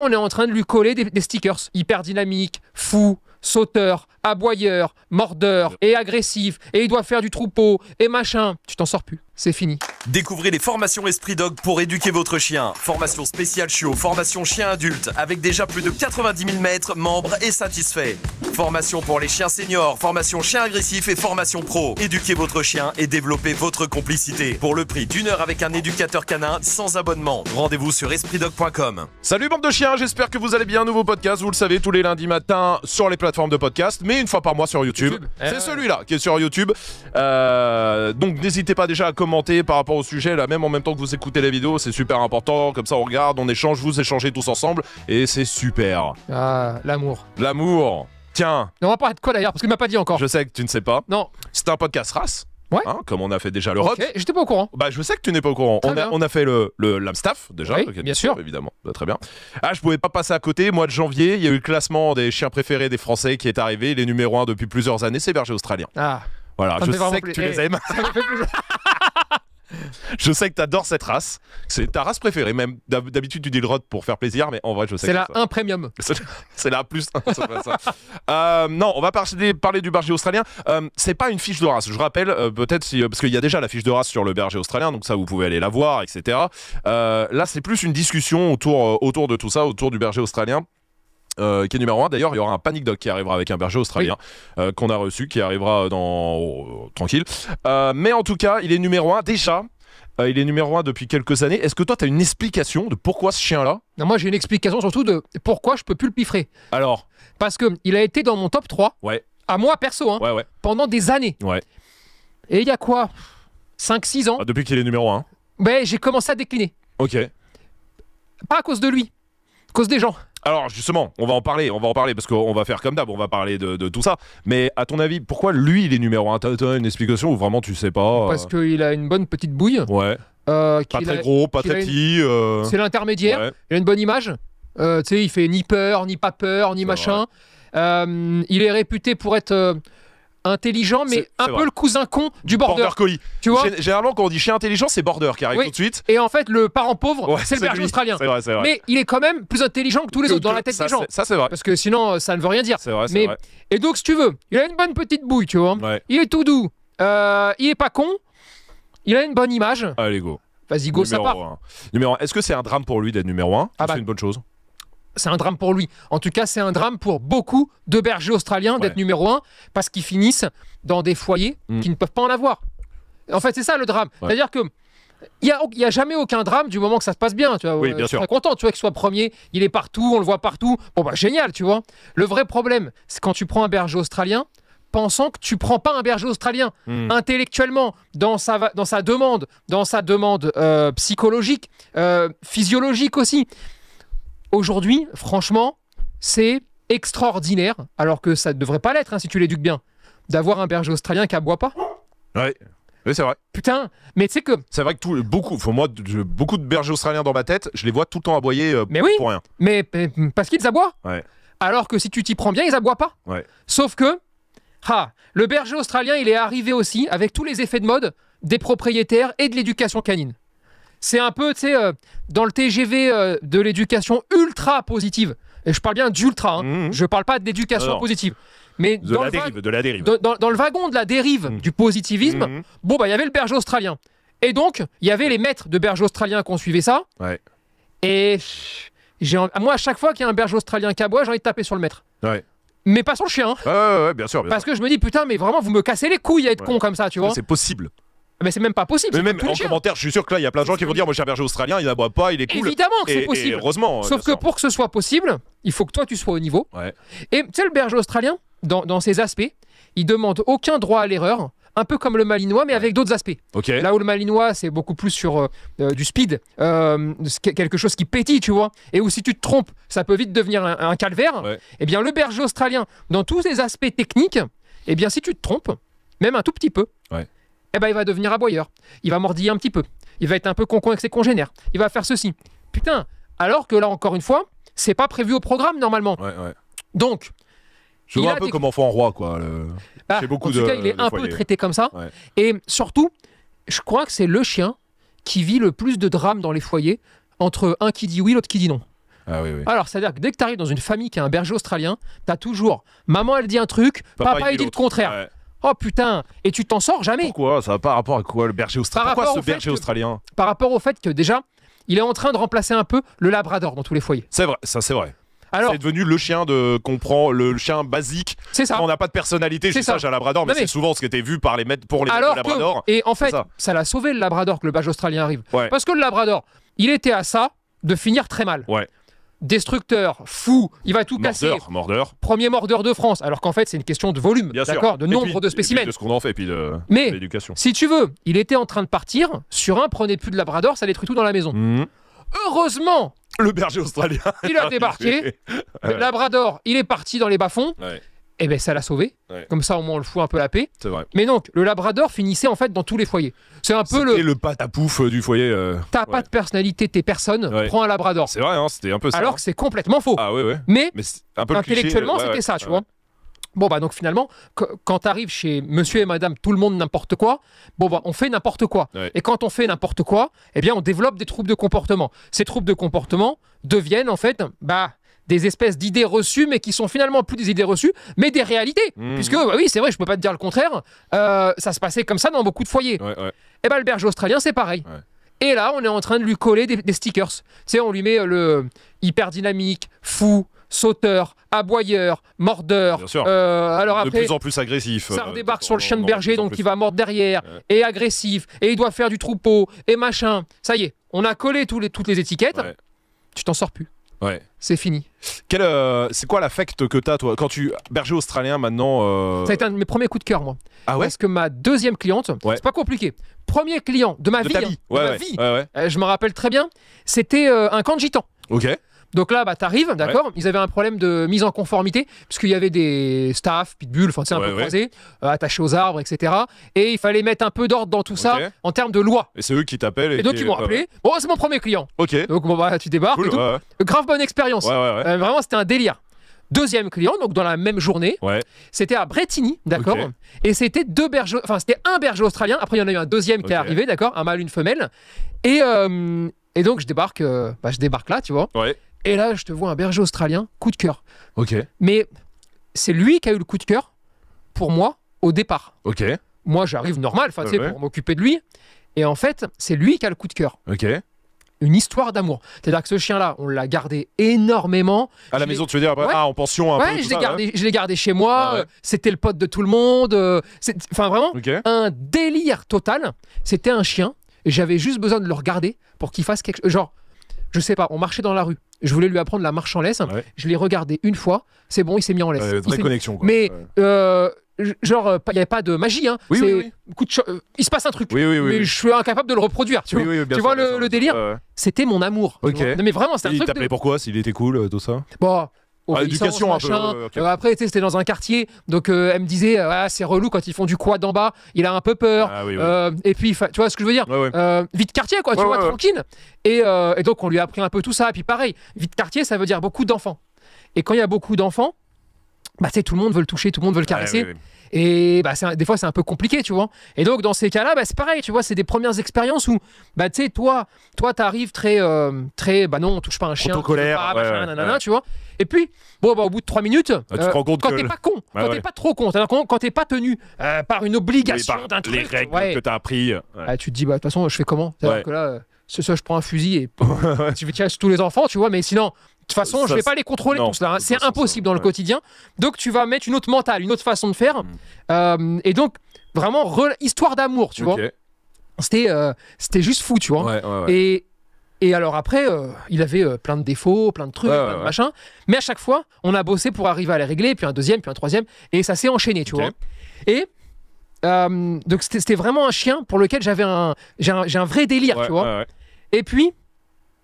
on est en train de lui coller des, stickers hyper dynamiques, fous, sauteur, aboyeur, mordeur et agressif, et il doit faire du troupeau, et machin. Tu t'en sors plus c'est fini. Découvrez les formations Esprit Dog pour éduquer votre chien. Formation spéciale chiot, formation chien adulte, avec déjà plus de 90 000 mètres membres et satisfaits. Formation pour les chiens seniors, formation chien agressif et formation pro. Éduquez votre chien et développez votre complicité. Pour le prix d'une heure avec un éducateur canin sans abonnement. Rendez-vous sur espritdog.com. Salut bande de chiens, j'espère que vous allez bien. Nouveau podcast, vous le savez, tous les lundis matin sur les plateformes de podcast, mais une fois par mois sur YouTube. C'est eh. celui-là qui est sur YouTube. Euh, donc n'hésitez pas déjà à commenter par rapport au sujet, là, même en même temps que vous écoutez la vidéo, c'est super important. Comme ça, on regarde, on échange, vous échangez tous ensemble, et c'est super. Ah, l'amour. L'amour. Tiens. on va parler de quoi d'ailleurs Parce qu'il m'a pas dit encore. Je sais que tu ne sais pas. Non. C'est un podcast race. Ouais. Hein, comme on a fait déjà le rock. J'étais pas au courant. Bah, je sais que tu n'es pas au courant. On a, on a, fait le, l'Amstaff déjà. bien sûr. Évidemment. Bah, très bien. Ah, je pouvais pas passer à côté. Mois de janvier, il y a eu le classement des chiens préférés des Français qui est arrivé. les numéro 1 depuis plusieurs années. C'est berger australien. Ah. Voilà, je sais que tu les eh, aimes. je sais que tu adores cette race. C'est ta race préférée. Même d'habitude, tu dis le rod pour faire plaisir, mais en vrai, je sais. C'est la 1 premium. C'est la plus 1. Euh, non, on va parler, parler du berger australien. Euh, c'est pas une fiche de race. Je rappelle, euh, peut-être, parce qu'il y a déjà la fiche de race sur le berger australien, donc ça, vous pouvez aller la voir, etc. là, c'est plus une discussion autour, autour de tout ça, autour du berger australien. Euh, qui est numéro 1. D'ailleurs, il y aura un Panic Dog qui arrivera avec un berger australien euh, qu'on a reçu, qui arrivera dans. Euh, tranquille. mais en tout cas, il est numéro 1 déjà. il est numéro 1 depuis quelques années. Est-ce que toi, tu as une explication de pourquoi ce chien-là Moi, j'ai une explication surtout de pourquoi je peux plus le piffrer. Alors Parce qu'il a été dans mon top 3. Ouais. À moi, perso, hein, ouais, ouais. pendant des années. Ouais. Et il y a quoi 5-6 ans ah, Depuis qu'il est numéro 1. Ben, j'ai commencé à décliner. Ok. Pas à cause de lui, à cause des gens. Alors justement, on va en parler, on va en parler parce qu'on va faire comme d'hab, on va parler de, tout ça. Mais à ton avis, pourquoi lui il est numéro 1 T'as une explication ou vraiment tu sais pas euh? Parce qu'il a une bonne petite bouille. Ouais. Euh, pas très gros, pas très petit. Euh. C'est l'intermédiaire. Il a une bonne image. tu sais, il fait ni peur, ni pas peur, ni machin. il est réputé pour être intelligent, mais un peu le cousin con du border. border collie. Tu vois Généralement, quand on dit chien intelligent, c'est border qui arrive tout de suite. Et en fait, le parent pauvre, c'est le berger australien. Mais il est quand même plus intelligent que tous les autres dans la tête des gens. Parce que sinon, ça ne veut rien dire. mais... Et donc, si tu veux, il a une bonne petite bouille, tu vois. Il est tout doux. Euh, il est pas con. Il a une bonne image. Allez, go. Vas-y, go, numéro ça part. Numéro Est-ce que c'est un drame pour lui d'être numéro 1 ah C'est bah, une bonne chose c'est un drame pour lui. En tout cas, c'est un drame pour beaucoup de bergers australiens d'être numéro un parce qu'ils finissent dans des foyers mm. qui ne peuvent pas en avoir. En fait, c'est ça le drame. C'est-à-dire que il n'y a, y a, jamais aucun drame du moment que ça se passe bien. Tu vois, oui, euh, content, tu vois, qu'il soit premier, il est partout, on le voit partout. Bon, bah génial, tu vois. Le vrai problème, c'est quand tu prends un berger australien, pensant que tu prends pas un berger australien mm. intellectuellement dans sa, dans sa demande dans sa demande euh, psychologique euh, physiologique aussi aujourd'hui, franchement, c'est extraordinaire, alors que ça ne devrait pas l'être hein, si tu l'éduques bien, d'avoir un berger australien qui aboie pas. Oui, c'est vrai. Putain, mais tu sais que. C'est vrai que beaucoup, moi, beaucoup de bergers australiens dans ma tête, je les vois tout le temps aboyer euh, pour rien. Mais, mais parce qu'ils aboient. Ouais. Alors que si tu t'y prends bien, ils aboient pas. Sauf que, ah, le berger australien, il est arrivé aussi avec tous les effets de mode des propriétaires et de l'éducation canine. C'est un peu, tu sais, euh, dans le TGV euh, de l'éducation ultra positive. Et je parle bien d'ultra, je hein. ne mhm. je parle pas d'éducation positive. Mais de dans, la dans, le wagon de la dérive mhm. du positivisme, mhm. bon, bah, il y avait le berger australien. Et donc, il y avait les maîtres de berger australien qui ont suivi ça. Ouais. Et moi, à chaque fois qu'il y a un berger australien qui aboie, j'ai envie de taper sur le maître. Ouais mais pas son chien. Hein. Ouais, bien sûr. Parce que je me dis, putain, mais vraiment, vous me cassez les couilles à être con comme ça, tu vois. C'est possible. Ah, mais c'est même pas possible. Mais même en commentaire, je suis sûr que là, il y a plein de gens qui vont dire Moi, j'ai un berger australien, il n'aboie pas, il est cool. Évidemment que c'est possible. heureusement. Hein, Sauf que pour que ce soit possible, il faut que toi, tu sois au niveau. Et tu sais, le berger australien, dans, dans, ses aspects, il demande aucun droit à l'erreur. Un peu comme le malinois, mais avec d'autres aspects. Là où le malinois, c'est beaucoup plus sur euh, euh, du speed, euh, quelque chose qui pétille, tu vois, et où si tu te trompes, ça peut vite devenir un, calvaire. et eh bien, le berger australien, dans tous ses aspects techniques, et eh bien, si tu te trompes, même un tout petit peu, eh ben, il va devenir aboyeur. Il va mordiller un petit peu. Il va être un peu concon avec ses congénères. Il va faire ceci. Putain, alors que là, encore une fois, c'est pas prévu au programme normalement. Donc. Je vois un peu comme enfant roi, quoi. Ah, en tout cas, il est un peu traité comme ça. Et surtout, je crois que c'est le chien qui vit le plus de drames dans les foyers entre un qui dit oui, l'autre qui dit non. Ah oui, Alors, c'est-à-dire que dès que tu arrives dans une famille qui a un berger australien, tu as toujours maman, elle dit un truc, papa, il dit, le contraire. Oh putain Et tu t'en sors jamais Pourquoi Ça va pas rapport à quoi le berger australien Pourquoi ce berger australien Par rapport au fait que déjà, il est en train de remplacer un peu le labrador dans tous les foyers. C'est vrai, ça c'est vrai. Alors, c'est devenu le chien de qu'on le chien basique. C'est ça. on n'a pas de personnalité, c'est ça. un Labrador, mais, c'est souvent ce qui était vu par les maîtres pour les alors et en fait, ça l'a sauvé le Labrador que le badge australien arrive. Parce que le Labrador, il était à ça de finir très mal. Ouais destructeur, fou, il va tout casser. Mordeur, Premier mordeur de France, alors qu'en fait c'est une question de volume, d'accord, de nombre de spécimens. de ce qu'on en fait, puis de Mais, Si tu veux, il était en train de partir, sur un prenez plus de labrador, ça détruit tout dans la maison. Mhm. Heureusement, le berger australien. Il a débarqué. Labrador, il est parti dans les bas-fonds eh ben ça l'a sauvé. Comme ça, au moins, on le fout un peu la paix. C'est Vrai. Mais donc, le Labrador finissait en fait dans tous les foyers. C'est un peu le. le patapouf pouf euh, du foyer. Euh, T'as pas de personnalité, t'es personne, prends un Labrador. C'est vrai, hein, c'était un peu ça. Alors hein. que c'est complètement faux. Ah oui, oui. Mais, peu intellectuellement, c'était ça, tu vois. Bon, bah donc finalement, quand t'arrives chez monsieur et madame tout le monde n'importe quoi, bon, bah on fait n'importe quoi. Et quand on fait n'importe quoi, eh bien on développe des troubles de comportement. Ces troubles de comportement deviennent en fait, bah, des espèces d'idées reçues, mais qui sont finalement plus des idées reçues, mais des réalités. Mmh. Puisque, bah oui, c'est vrai, je ne peux pas te dire le contraire, euh, ça se passait comme ça dans beaucoup de foyers. Et eh ben le berger australien, c'est pareil. Et là, on est en train de lui coller des, stickers. Tu sais, on lui met euh, le hyper dynamique, fou, sauteur, aboyeur, mordeur. Euh, alors de plus en plus agressif. Ça euh, redébarque sur le chien de berger, donc il va mordre derrière, et agressif, et il doit faire du troupeau, et machin. Ça y est, on a collé toutes les étiquettes. Tu t'en sors plus. C'est fini. Euh, c'est quoi l'affect que tu as toi quand tu berger australien maintenant euh Ça a été un de mes premiers coups de cœur moi. Ah ouais. Parce que ma deuxième cliente, c'est pas compliqué. Premier client de ma vie, je me rappelle très bien. C'était euh, un camp de gitans. Ok. Donc là, bah, arrives, d'accord Ils avaient un problème de mise en conformité, puisqu'il y avait des staffs, pitbulls, enfin, tu un peu euh, attachés aux arbres, etc. Et il fallait mettre un peu d'ordre dans tout ça en termes de loi. Et c'est eux qui t'appellent. Et, et, donc, ils m'ont appelé. Bon, c'est mon premier client. Ok. Donc, bon, bah, tu débarques Grave bonne expérience. Euh, vraiment, c'était un délire. Deuxième client, donc dans la même journée, ouais. c'était à Bretigny, d'accord Et c'était deux bergers, enfin c'était un berger australien, après il y en a eu un deuxième qui est arrivé, d'accord Un mâle, une femelle. Et, euh, et donc je débarque, bah, je débarque là, tu vois. Ouais. Et là, je te vois un berger australien, coup de cœur. Ok. Mais c'est lui qui a eu le coup de cœur pour moi au départ. Ok. Moi, j'arrive normal, enfin, pour m'occuper de lui. Et en fait, c'est lui qui a le coup de cœur. Ok. Une histoire d'amour. C'est-à-dire que ce chien-là, on l'a gardé énormément. À la maison, tu veux dire, ah, en pension, un peu, je l'ai gardé, gardé, chez moi. Ah, euh, c'était le pote de tout le monde. Euh, enfin, vraiment, un délire total. C'était un chien. J'avais juste besoin de le regarder pour qu'il fasse quelque chose. Genre, je sais pas, on marchait dans la rue. Je voulais lui apprendre la marche en laisse. Je l'ai regardé une fois. C'est bon, il s'est mis en laisse. connexion. Mais euh, genre, euh, il n'y avait pas de magie. Hein. Oui, oui, euh, il se passe un truc. mais je suis incapable de le reproduire. Tu vois, vois le, délire C'était mon amour. mais vraiment, c'est un il truc. Il t'appelait pourquoi S'il était cool, tout ça Bon, euh, après, c'était dans un quartier, donc euh, elle me disait, euh, ah, c'est relou quand ils font du quad d'en bas, il a un peu peur. Ah et puis, tu vois ce que je veux dire Vite quartier, quoi, tu vois, tranquille. Et, donc, on lui a appris un peu tout ça. Et puis, pareil, vite quartier, ça veut dire beaucoup d'enfants. Et quand il y a beaucoup d'enfants, bah, c'est tout le monde veut le toucher, tout le monde veut le caresser. Et bah, des fois, c'est un peu compliqué, tu vois. Et donc, dans ces cas-là, bah, c'est pareil, tu vois, c'est des premières expériences où, bah, tu sais, toi, toi, t'arrives très, euh, très, bah non, on touche pas un chien, colère, tu vois. Et puis, bon, bah, au bout de trois minutes, ah, tu euh, quand t'es pas con, quand t'es pas trop con, quand, t'es pas tenu euh, par une obligation d'un les règles que t'as appris, bah, tu te dis, bah, de toute façon, je fais comment que là, ce, je prends un fusil et tu tiens tous les enfants, tu vois, mais sinon, de toute façon, je ne vais pas les contrôler cela. Hein. C'est impossible dans le quotidien. Donc, tu vas mettre une autre mentale, une autre façon de faire. Mm. Euh, et donc, vraiment, histoire d'amour, tu vois. C'était, euh, c'était juste fou, tu vois. et, et alors après, euh, il avait plein de défauts, plein de trucs, machin. plein de Mais à chaque fois, on a bossé pour arriver à les régler, puis un deuxième, puis un troisième, et ça s'est enchaîné, tu vois. Et donc c'était vraiment un chien pour lequel j'avais un, j'ai un, vrai délire, tu vois. Et puis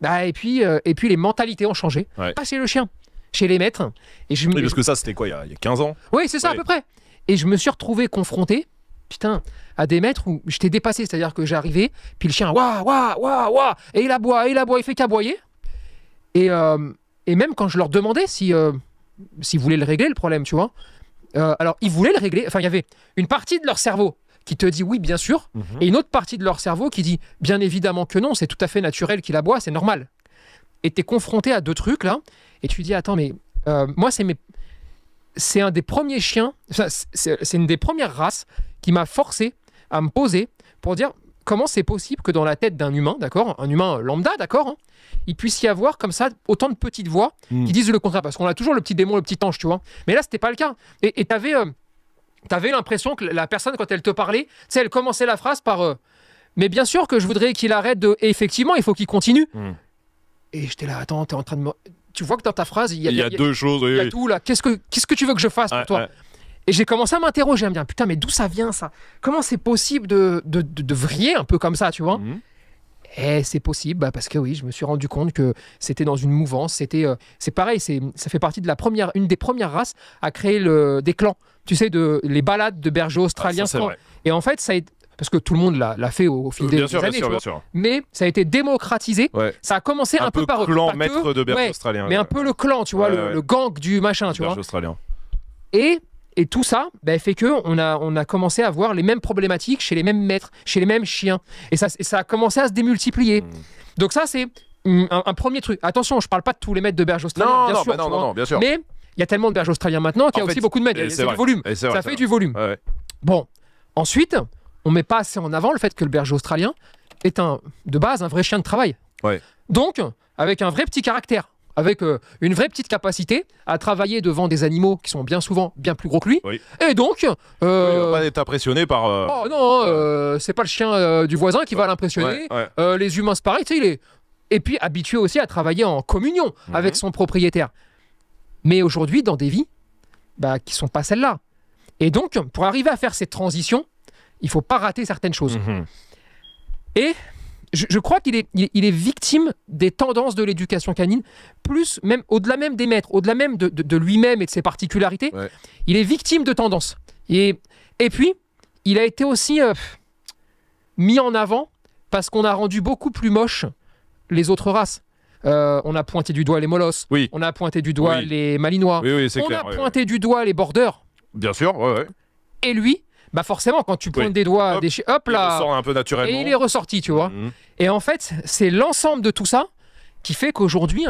bah, et, puis, euh, et puis les mentalités ont changé. Ouais. le chien, chez les maîtres. Et je, oui, parce que ça, c'était quoi, il y, a, 15 ans Oui, c'est ça, à peu près. Et je me suis retrouvé confronté, putain, à des maîtres où j'étais dépassé. C'est-à-dire que j'arrivais, puis le chien, waouh, waouh, waouh, et il aboie, et il aboie, il fait caboyer Et, euh, et même quand je leur demandais si, si euh, s'ils voulaient le régler, le problème, tu vois. alors, ils voulaient le régler. Enfin, il y avait une partie de leur cerveau qui te dit oui, bien sûr, mhm. et une autre partie de leur cerveau qui dit bien évidemment que non, c'est tout à fait naturel qu'il aboie, c'est normal. Et tu es confronté à deux trucs là, et tu dis attends, mais euh, moi, c'est mes... C'est un des premiers chiens, c'est une des premières races qui m'a forcé à me poser pour dire comment c'est possible que dans la tête d'un humain, d'accord, un humain lambda, d'accord, hein, il puisse y avoir comme ça autant de petites voix mm. qui disent le contraire, parce qu'on a toujours le petit démon, le petit ange, tu vois. Mais là, c'était pas le cas. Et tu avais euh, t'avais l'impression que la personne, quand elle te parlait, tu elle commençait la phrase par euh, Mais bien sûr que je voudrais qu'il arrête de. Et effectivement, il faut qu'il continue. Hmm. Et j'étais là, attends, t'es en train de. Tu vois que dans ta phrase, il y a, y deux choses. Il y a tout là. Qu'est-ce que, quest que tu veux que je fasse pour toi Et j'ai commencé à m'interroger, à Putain, mais d'où ça vient ça Comment c'est possible de, de, de, vriller un peu comme ça, tu vois hmm. Eh, c'est possible, bah, parce que oui, je me suis rendu compte que c'était dans une mouvance. C'était, euh, c'est pareil, c'est, ça fait partie de la première, une des premières races à créer le, des clans. Tu sais, de, les balades de bergers ah, australiens. et en fait, ça a parce que tout le monde l'a fait au, fil euh, des, années. Mais ça a été démocratisé. Ça a commencé un, peu, par clan maître de berger australien. Mais un peu le clan, tu vois, le, gang du machin, tu vois. Australien. Et et tout ça ben, fait que on a, on a commencé à voir les mêmes problématiques chez les mêmes maîtres, chez les mêmes chiens. Et ça, ça a commencé à se démultiplier. Hmm. Donc ça, c'est hmm, un, premier truc. Attention, je parle pas de tous les maîtres de berge australienne, non, bah bien, sûr, Mais il y a tellement de berges australiens maintenant qu'il y a aussi beaucoup de maîtres. C'est du volume. ça fait du volume. Bon, ensuite, on met pas assez en avant le fait que le berger australien est un, de base un vrai chien de travail. Donc, avec un vrai petit caractère avec euh, une vraie petite capacité à travailler devant des animaux qui sont bien souvent bien plus gros que lui. Et donc. Euh, il va pas être impressionné par. Euh, oh non, euh, c'est pas le chien du voisin qui va l'impressionner. les humains, c'est pareil, il est. Et puis habitué aussi à travailler en communion mhm. avec son propriétaire. Mais aujourd'hui, dans des vies bah, qui sont pas celles-là. Et donc, pour arriver à faire cette transition, il faut pas rater certaines choses. Mhm. Et je, crois qu'il est, il, est, victime des tendances de l'éducation canine, plus même au-delà même des maîtres, au-delà même de, lui-même et de ses particularités. Il est victime de tendances. Et, et puis, il a été aussi euh, mis en avant parce qu'on a rendu beaucoup plus moche les autres races. Euh, on a pointé du doigt les molosses, on a pointé du doigt les malinois, on a pointé du doigt les bordeurs. Bien sûr, ouais, ouais. Et lui, bah forcément, quand tu pointes des doigts, hop, des... hop là, il un peu naturellement. Et il est ressorti, tu vois. Mhm. Et en fait, c'est l'ensemble de tout ça qui fait qu'aujourd'hui,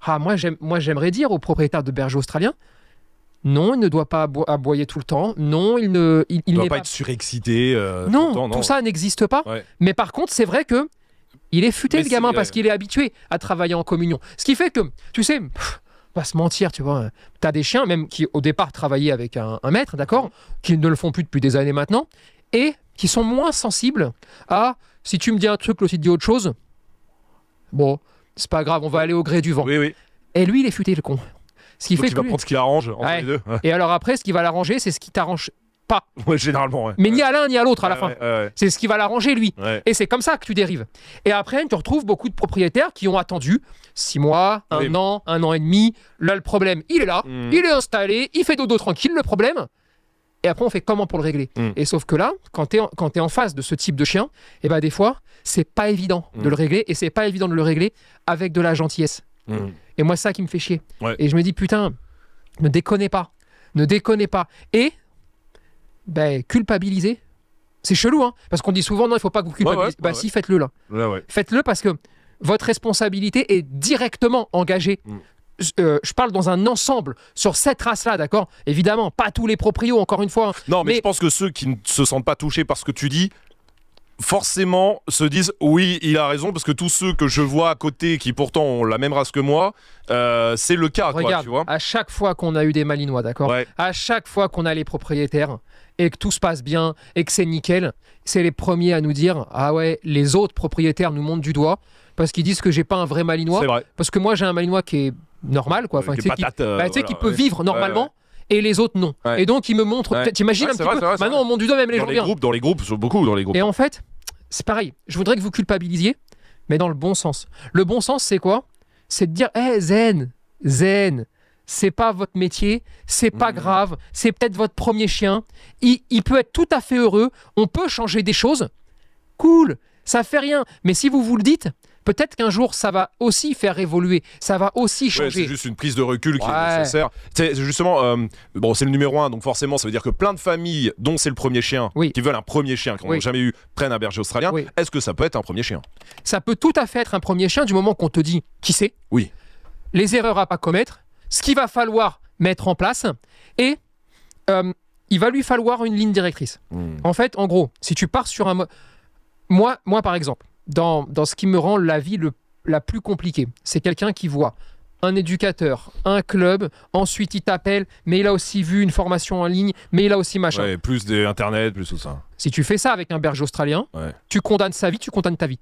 ah, moi, j'aimerais dire aux propriétaires de bergers australiens, non, il ne doit pas aboyer tout le temps. Non, il ne doit pas, être surexcité. Euh, non, tout, ça n'existe pas. Mais par contre, c'est vrai que il est futé le gamin parce euh, qu'il est habitué à travailler en communion. Ce qui fait que, tu sais, pas se mentir, tu vois. Tu as des chiens, même qui au départ travaillaient avec un, maître, d'accord, mhm. qui ne le font plus depuis des années maintenant, et qui sont moins sensibles à si tu me dis un truc, l'autre dit autre chose. Bon, c'est pas grave, on va aller au gré du vent. Et lui, il est futé, le con. Ce qui fait il va prendre ce qui l'arrange entre les deux. Et alors après, ce qui va l'arranger, c'est ce qui t'arrange pas. généralement. Mais ni à l'un ni à l'autre à la fin. C'est ce qui va l'arranger lui. Et c'est comme ça que tu dérives. Et après, tu retrouves beaucoup de propriétaires qui ont attendu six mois, un an, un an et demi. Là, le problème, il est là, hmm. il est installé, il fait dodo tranquille, le problème. Et après, on fait comment pour le régler hmm. Et sauf que là, quand tu es, es, en face de ce type de chien, et eh ben des fois, c'est pas évident hmm. de le régler et c'est pas évident de le régler avec de la gentillesse. Et moi, ça qui me fait chier. Et je me dis, putain, ne déconnez pas. Ne déconnez pas. Et ben, culpabiliser. C'est chelou, hein, Parce qu'on dit souvent, non, il faut pas que vous culpabilisez. bah, ben, si, faites-le là. faites-le parce que votre responsabilité est directement engagée. Mm. Euh, je parle dans un ensemble sur cette race-là, d'accord Évidemment, pas tous les proprios, encore une fois. Hein. Non, mais, je pense que ceux qui ne se sentent pas touchés par ce que tu dis, forcément se disent oui, il a raison, parce que tous ceux que je vois à côté qui pourtant ont la même race que moi, euh, c'est le cas. Regarde, tu à chaque fois qu'on a eu des Malinois, d'accord À chaque fois qu'on a les propriétaires, et que tout se passe bien et que c'est nickel, c'est les premiers à nous dire ah ouais, les autres propriétaires nous montrent du doigt parce qu'ils disent que j'ai pas un vrai Malinois. Parce que moi j'ai un Malinois qui est normal quoi, euh, enfin, qui, peut vivre normalement. et les autres non. Et donc ils me montrent. Ouais. T'imagines ah, un petit peu. Maintenant on monte du doigt même les dans les groupes, dans les groupes, beaucoup dans les groupes. Et en fait, c'est pareil. Je voudrais que vous culpabilisiez, mais dans le bon sens. Le bon sens, c'est quoi C'est de dire, Eh, Zen, Zen, c'est pas votre métier, c'est pas mmh. grave, c'est peut-être votre premier chien. Il, peut être tout à fait heureux, on peut changer des choses. Cool, ça fait rien. Mais si vous vous le dites, peut-être qu'un jour ça va aussi faire évoluer, ça va aussi changer. c'est juste une prise de recul qui est nécessaire. C'est justement, euh, bon, c'est le numéro un, donc forcément, ça veut dire que plein de familles dont c'est le premier chien, qui veulent un premier chien, qui n'a jamais eu, prennent un berger australien. Est-ce que ça peut être un premier chien Ça peut tout à fait être un premier chien du moment qu'on te dit qui c'est. Oui. Les erreurs à pas commettre ce qu'il va falloir mettre en place et euh, il va lui falloir une ligne directrice. Hmm. En fait, en gros, si tu pars sur un... Moi, moi par exemple, dans, ce qui me rend la vie le, la plus compliquée, c'est quelqu'un qui voit un éducateur, un club, ensuite il t'appelle, mais il a aussi vu une formation en ligne, mais il a aussi machin. plus d'Internet, plus tout ça. Si tu fais ça avec un berger australien, tu condamnes sa vie, tu condamnes ta vie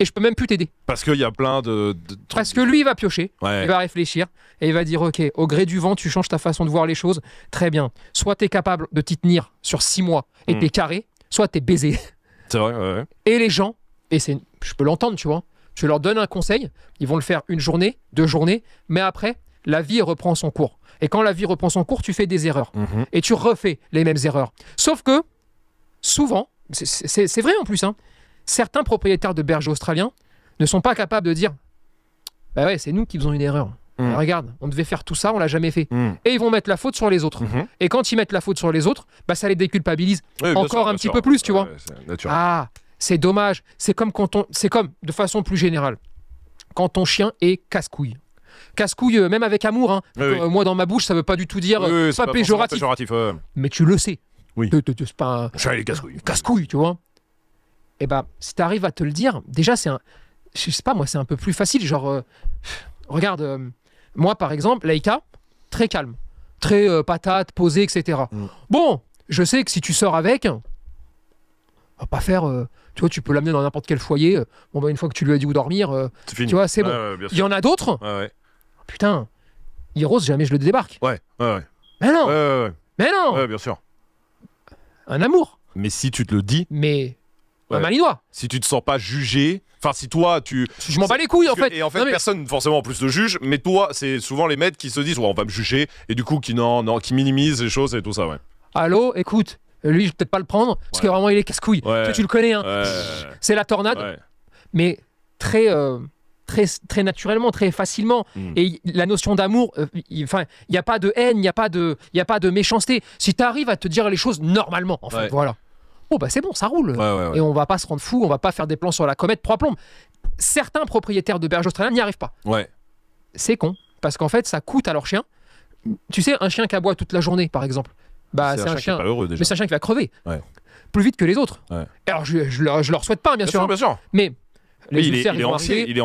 et je peux même plus t'aider. Parce qu'il y a plein de, Parce que lui, il va piocher, il va réfléchir et il va dire Ok, au gré du vent, tu changes ta façon de voir les choses. Très bien. Soit tu es capable de t'y tenir sur six mois et tu hmm. t'es carré, soit t'es baisé. C'est vrai, ouais. Et les gens, et c'est, je peux l'entendre, tu vois, tu leur donnes un conseil, ils vont le faire une journée, deux journées, mais après, la vie reprend son cours. Et quand la vie reprend son cours, tu fais des erreurs. Mhm. Et tu refais les mêmes erreurs. Sauf que, souvent, c'est vrai en plus, hein, certains propriétaires de berges australiens ne sont pas capables de dire Bah ouais, c'est nous qui faisons une erreur. Hmm. Regarde, on devait faire tout ça, on l'a jamais fait. Hmm. Et ils vont mettre la faute sur les autres. Mhm. Et quand ils mettent la faute sur les autres, bah ça les déculpabilise encore un petit peu plus, tu vois. Ah, c'est dommage. C'est comme quand on, c'est comme de façon plus générale, quand ton chien est casse-couille. Casse-couille, euh, même avec amour. Hein. Euh, moi, dans ma bouche, ça veut pas du tout dire euh, pas, pas, péjoratif. Mais tu le sais. Oui. De, de, pas un... casse-couille. Casse-couille, tu vois eh ben, si tu arrives à te le dire, déjà, c'est un. Je sais pas, moi, c'est un peu plus facile. Genre, euh, regarde, euh, moi, par exemple, laika très calme, très euh, patate, posée, etc. Mm. Bon, je sais que si tu sors avec, on va pas faire. tu vois, tu peux l'amener dans n'importe quel foyer. bon, bah, une fois que tu lui as dit où dormir, tu vois, c'est bon. il y en a d'autres. Ah, Putain, Heroes, jamais je le débarque. Ouais, ouais, ouais. Mais non ouais, Mais non Ouais, bien sûr. Un amour. Mais si tu te le dis. Mais un malinois. Si tu te sens pas jugé, enfin si toi tu. Je m'en bats les couilles en fait. Et en fait, personne forcément en plus de juge, mais toi, c'est souvent les maîtres qui se disent ouais, on va me juger, et du coup qui, non, non, qui minimisent les choses et tout ça, ouais. Allô, écoute, lui, je vais peut-être pas le prendre, parce que vraiment il est casse-couille. Tu, le connais, hein. C'est la tornade. Mais très. Euh, très, très, naturellement, très facilement. Hmm. Et la notion d'amour, euh, enfin, il n'y a pas de haine, il n'y a, pas de, a pas de méchanceté. Si tu arrives à te dire les choses normalement, en fait, voilà oh bah c'est bon, ça roule. Et on va pas se rendre fou, on va pas faire des plans sur la comète trois plombes. Certains propriétaires de berges australiennes n'y arrivent pas. Ouais. C'est con, parce qu'en fait, ça coûte à leur chien. Tu sais, un chien qui aboie toute la journée, par exemple. Bah, c'est un, chien, qui chien qui va crever plus vite que les autres. Alors je, je, leur, souhaite pas, bien, hein. sûr, Mais il, est, il, est il, est anxieux, il,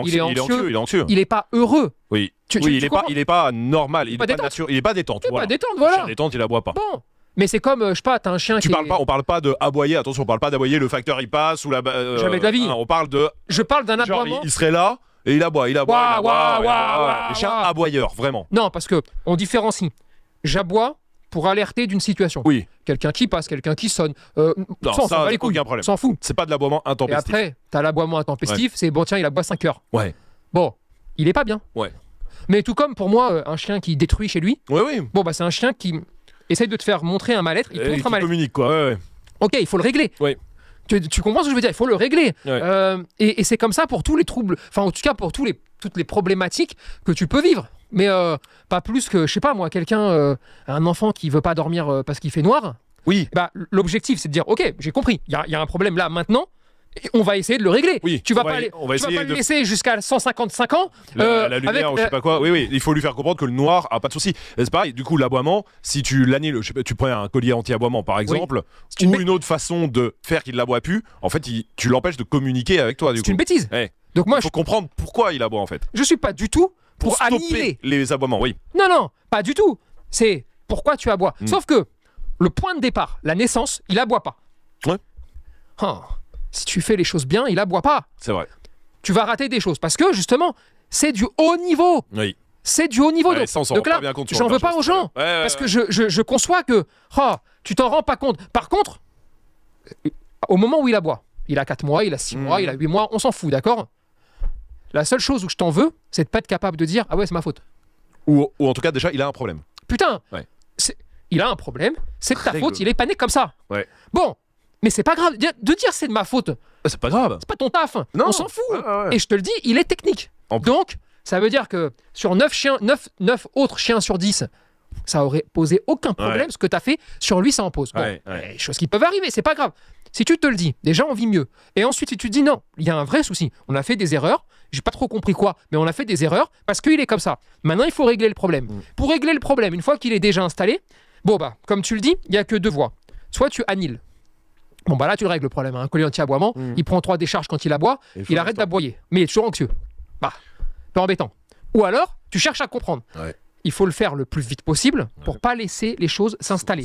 est, il pas heureux. Oui, oui il, est pas, il est pas normal, il n'est pas, il est pas détente. Il voilà. pas il aboie pas. Bon, mais c'est comme, euh, je sais pas, t'as un chien tu qui. Parles pas, on parle pas de aboyer, attention, on parle pas d'aboyer, le facteur il passe ou la. Euh, Jamais de la vie. Hein, on parle de. Je parle d'un aboiement. Il, serait là et il aboie, il aboie. Waouh, Un chien aboyeur vraiment. Non, parce que on différencie. J'aboie pour alerter d'une situation. Oui. Quelqu'un qui passe, quelqu'un qui sonne. Euh, non, ça, un problème. S'en fout. C'est pas de l'aboiement intempestif. Et après, t'as l'aboiement intempestif, c'est bon, tiens, il aboie 5 heures. Ouais. Bon, il est pas bien. Ouais. Mais tout comme pour moi, euh, un chien qui détruit chez lui. Oui, oui. Bon, bah, c'est un chien qui essaye de te faire montrer un mal-être, il te montre un mal-être. communique quoi. Ok, il faut le régler. Oui. Tu, comprends ce que je veux dire Il faut le régler. Euh, et, c'est comme ça pour tous les troubles, enfin en tout cas pour toutes les problématiques que tu peux vivre. Mais euh, pas plus que, je sais pas moi, quelqu'un, euh, un enfant qui veut pas dormir parce qu'il fait noir. Oui. Bah, L'objectif, c'est de dire, ok, j'ai compris, il y, a un problème là maintenant, on va essayer de le régler. Oui, tu vas pas, e- aller, on va tu vas pas le laisser jusqu'à 155 ans. La, euh, lumière, je sais euh, pas quoi. Oui, il faut lui faire comprendre que le noir a pas de souci. C'est pareil. Du coup, l'aboiement, si tu l'annules, tu prends un collier anti-aboiement par exemple, ou une, autre façon de faire qu'il l'aboie plus, en fait, tu l'empêches de communiquer avec toi. C'est une bêtise. Donc moi, il faut comprendre pourquoi il aboie en fait. Je suis pas du tout pour, pour annuler les aboiements. Oui. Non, non, pas du tout. C'est pourquoi tu aboies. Hmm. Sauf que le point de départ, la naissance, il aboie pas. Ouais. Hein si tu fais les choses bien, il aboie pas. C'est vrai. Tu vas rater des choses parce que justement, c'est du haut niveau. Oui. C'est du haut niveau. donc, là, j'en veux pas aux gens. parce que je, conçois que ah tu t'en rends pas compte. Par contre, au moment où il aboie, il a 4 mois, il a 6 mois, il a 8 mm. mois, on s'en fout, d'accord La seule chose où je t'en veux, c'est de pas être capable de dire Ah ouais, c'est ma faute. Ou, en tout cas, déjà, il a un problème. Putain Il a un problème, c'est de ta faute, il est pané comme ça. Ouais. Bon, mais c'est pas grave. De dire c'est de ma faute. Bah, c'est pas grave. C'est pas ton taf. Non. On s'en fout. Et je te le dis, il est technique. Donc, ça veut dire que sur 9, chiens, 9, autres chiens sur 10, ça aurait posé aucun problème. Ce que tu as fait, sur lui, ça en pose. Bon, eh, Choses qui peuvent arriver, c'est pas grave. Si tu te le dis, déjà, on vit mieux. Et ensuite, si tu te dis non, il y a un vrai souci, on a fait des erreurs, j'ai pas trop compris quoi, mais on a fait des erreurs parce qu'il est comme ça. Maintenant, il faut régler le problème. Mm. Pour régler le problème, une fois qu'il est déjà installé, bon, bah, comme tu le dis, il y a que deux voies. Soit tu annules. Bon, bah là, tu règles le problème. Hein. Un collier anti-aboiement, mmh. il prend trois décharges quand il aboie, il, arrête d'aboyer, mais il est toujours anxieux. Bah, pas embêtant. Ou alors, tu cherches à comprendre. Il faut le faire le plus vite possible pour pas laisser les choses s'installer.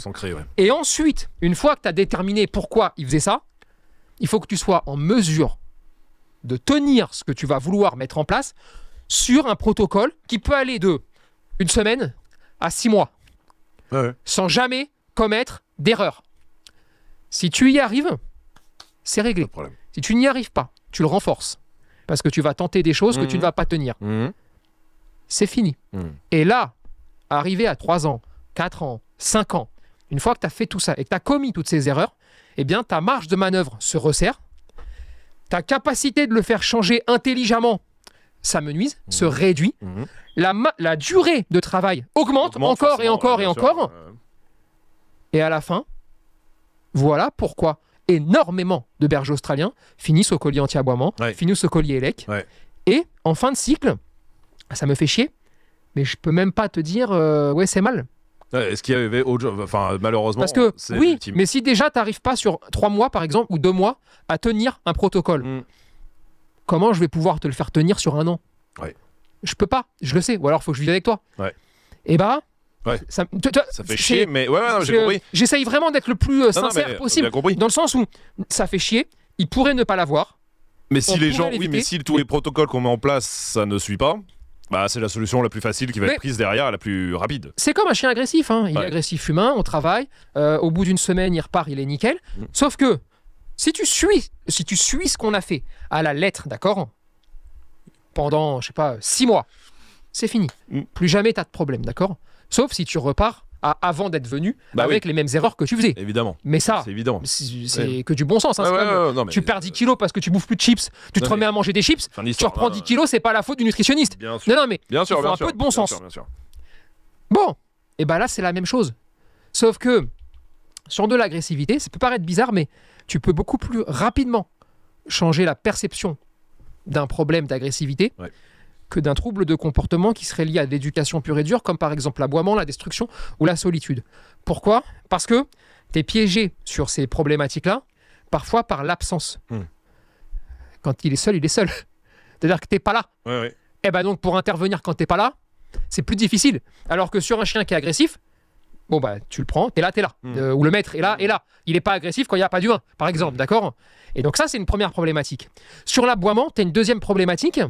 Et ensuite, une fois que tu as déterminé pourquoi il faisait ça, il faut que tu sois en mesure de tenir ce que tu vas vouloir mettre en place sur un protocole qui peut aller de une semaine à six mois, sans jamais commettre d'erreur. Si tu y arrives, c'est réglé. Si tu n'y arrives pas, tu le renforces. Parce que tu vas tenter des choses que tu mhm. ne vas pas tenir. Mhm. C'est fini. Mhm. Et là, arrivé à 3 ans, 4 ans, 5 ans, une fois que tu as fait tout ça et que tu as commis toutes ces erreurs, eh bien, ta marge de manœuvre se resserre. Ta capacité de le faire changer intelligemment ça se réduit. La, durée de travail augmente, encore et encore et encore. Et à la fin, voilà pourquoi énormément de bergers australiens finissent au collier anti-aboiement, finissent au collier élec. Et en fin de cycle, ça me fait chier, mais je peux même pas te dire, euh, ouais, c'est mal. Est-ce qu'il y avait autre Enfin, malheureusement. Parce que, oui, mais si déjà tu n'arrives pas sur trois mois, par exemple, ou deux mois, à tenir un protocole, mm. comment je vais pouvoir te le faire tenir sur un an Je peux pas, je le sais, ou alors il faut que je vive avec toi. Et eh bah, ben, ça, fait chier, mais J'essaye vraiment d'être le plus euh, sincère possible. Dans le sens où ça fait chier, il pourrait ne pas l'avoir. Mais si les gens, oui, mais si tous les protocoles qu'on met en place, ça ne suit pas. Bah, c'est la solution la plus facile qui va être prise derrière, la plus rapide. C'est comme un chien agressif. Hein. Il est agressif humain, on travaille. Euh, au bout d'une semaine, il repart, il est nickel. Mm. Sauf que si tu suis, si tu suis ce qu'on a fait à la lettre, d'accord, pendant, je sais pas, six mois, c'est fini. Mm. Plus jamais t'as de problème, d'accord Sauf si tu repars avant d'être venu bah avec les mêmes erreurs que tu faisais. Évidemment. Mais ça, c'est évident. C'est que du bon sens. Hein, tu perds 10 kilos parce que tu bouffes plus de chips, tu te remets à manger des chips, tu reprends 10 kilos, c'est pas la faute du nutritionniste. Bien sûr. Non, non, mais bien sûr, un peu de bon sens. Bon, et ben là, c'est la même chose. Sauf que sur de l'agressivité, ça peut paraître bizarre, mais tu peux beaucoup plus rapidement changer la perception d'un problème d'agressivité que d'un trouble de comportement qui serait lié à l'éducation pure et dure, comme par exemple l'aboiement, la destruction ou la solitude. Pourquoi Parce que tu es piégé sur ces problématiques-là, parfois par l'absence. Hmm. Quand il est seul, il est seul. C'est-à-dire que tu n'es pas là. Et eh ben donc pour intervenir quand tu n'es pas là, c'est plus difficile. Alors que sur un chien qui est agressif, bon bah tu le prends, t'es là, t'es là. Hmm. Euh, ou le maître est là, est là. Il n'est pas agressif quand il n'y a pas du par exemple, hmm. d'accord Et donc ça, c'est une première problématique. Sur l'aboiement, tu as une deuxième problématique,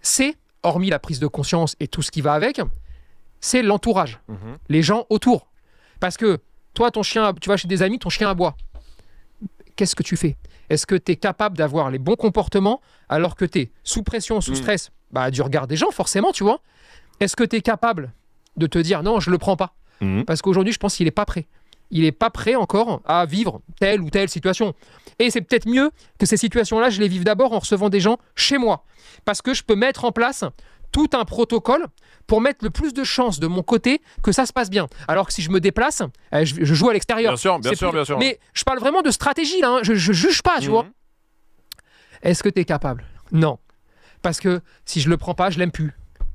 c'est hormis la prise de conscience et tout ce qui va avec, c'est l'entourage, mhm. les gens autour. Parce que toi, ton chien, tu vas chez des amis, ton chien aboie. Qu'est-ce que tu fais Est-ce que tu es capable d'avoir les bons comportements alors que tu es sous pression, sous mhm. stress bah, Du regard des gens, forcément, tu vois. Est-ce que tu es capable de te dire non, je le prends pas mhm. Parce qu'aujourd'hui, je pense qu'il n'est pas prêt il n'est pas prêt encore à vivre telle ou telle situation. Et c'est peut-être mieux que ces situations-là, je les vive d'abord en recevant des gens chez moi. Parce que je peux mettre en place tout un protocole pour mettre le plus de chances de mon côté que ça se passe bien. Alors que si je me déplace, eh, je, joue à l'extérieur. Bien sûr, bien sûr, Mais je parle vraiment de stratégie, là. Hein. Je, ne juge pas, tu mhm. vois. Est-ce que tu es capable Non. Parce que si je le prends pas, je l'aime plus.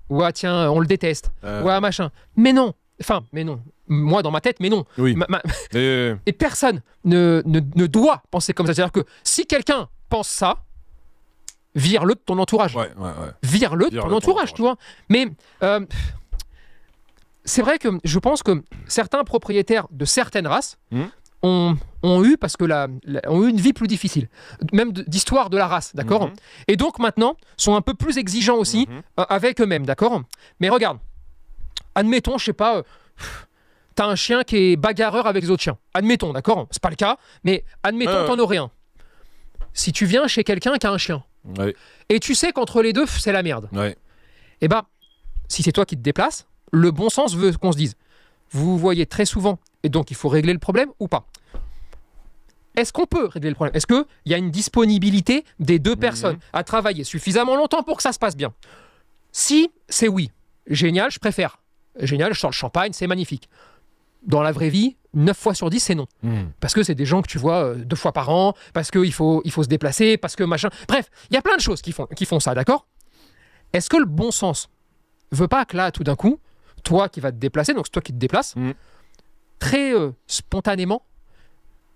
Ou ah, tiens, on le déteste. Euh. Ah, machin. Mais non, Enfin, mais non. Moi, dans ma tête, mais non. Euh, Et... personne ne, doit penser comme ça. C'est-à-dire que si quelqu'un pense ça, vire-le de ton entourage. Vire-le de ton, entourage, tu vois. Mais euh, c'est vrai que je pense que certains propriétaires de certaines races hmm. ont, eu parce que la, ont eu une vie plus difficile, même d'histoire de la race, d'accord. Mhm. Et donc maintenant sont un peu plus exigeants aussi mhm. euh, avec eux-mêmes, d'accord. Mais regarde, Admettons, je sais pas, tu euh, t'as un chien qui est bagarreur avec les autres chiens. Admettons, d'accord C'est pas le cas, mais admettons, euh... t'en aurais un. Si tu viens chez quelqu'un qui a un chien, et tu sais qu'entre les deux, c'est la merde, et eh bah, ben, si c'est toi qui te déplaces, le bon sens veut qu'on se dise vous voyez très souvent, et donc il faut régler le problème ou pas. Est-ce qu'on peut régler le problème Est-ce qu'il y a une disponibilité des deux mhm. personnes à travailler suffisamment longtemps pour que ça se passe bien Si c'est oui, génial, je préfère génial, je sors le champagne, c'est magnifique. Dans la vraie vie, 9 fois sur 10, c'est non. Hmm. Parce que c'est des gens que tu vois euh, deux fois par an, parce qu'il faut, il faut se déplacer, parce que machin. Bref, il y a plein de choses qui font, font ça, d'accord Est-ce que le bon sens veut pas que là, tout d'un coup, toi qui vas te déplacer, donc c'est toi qui te déplaces, hmm. très euh, spontanément,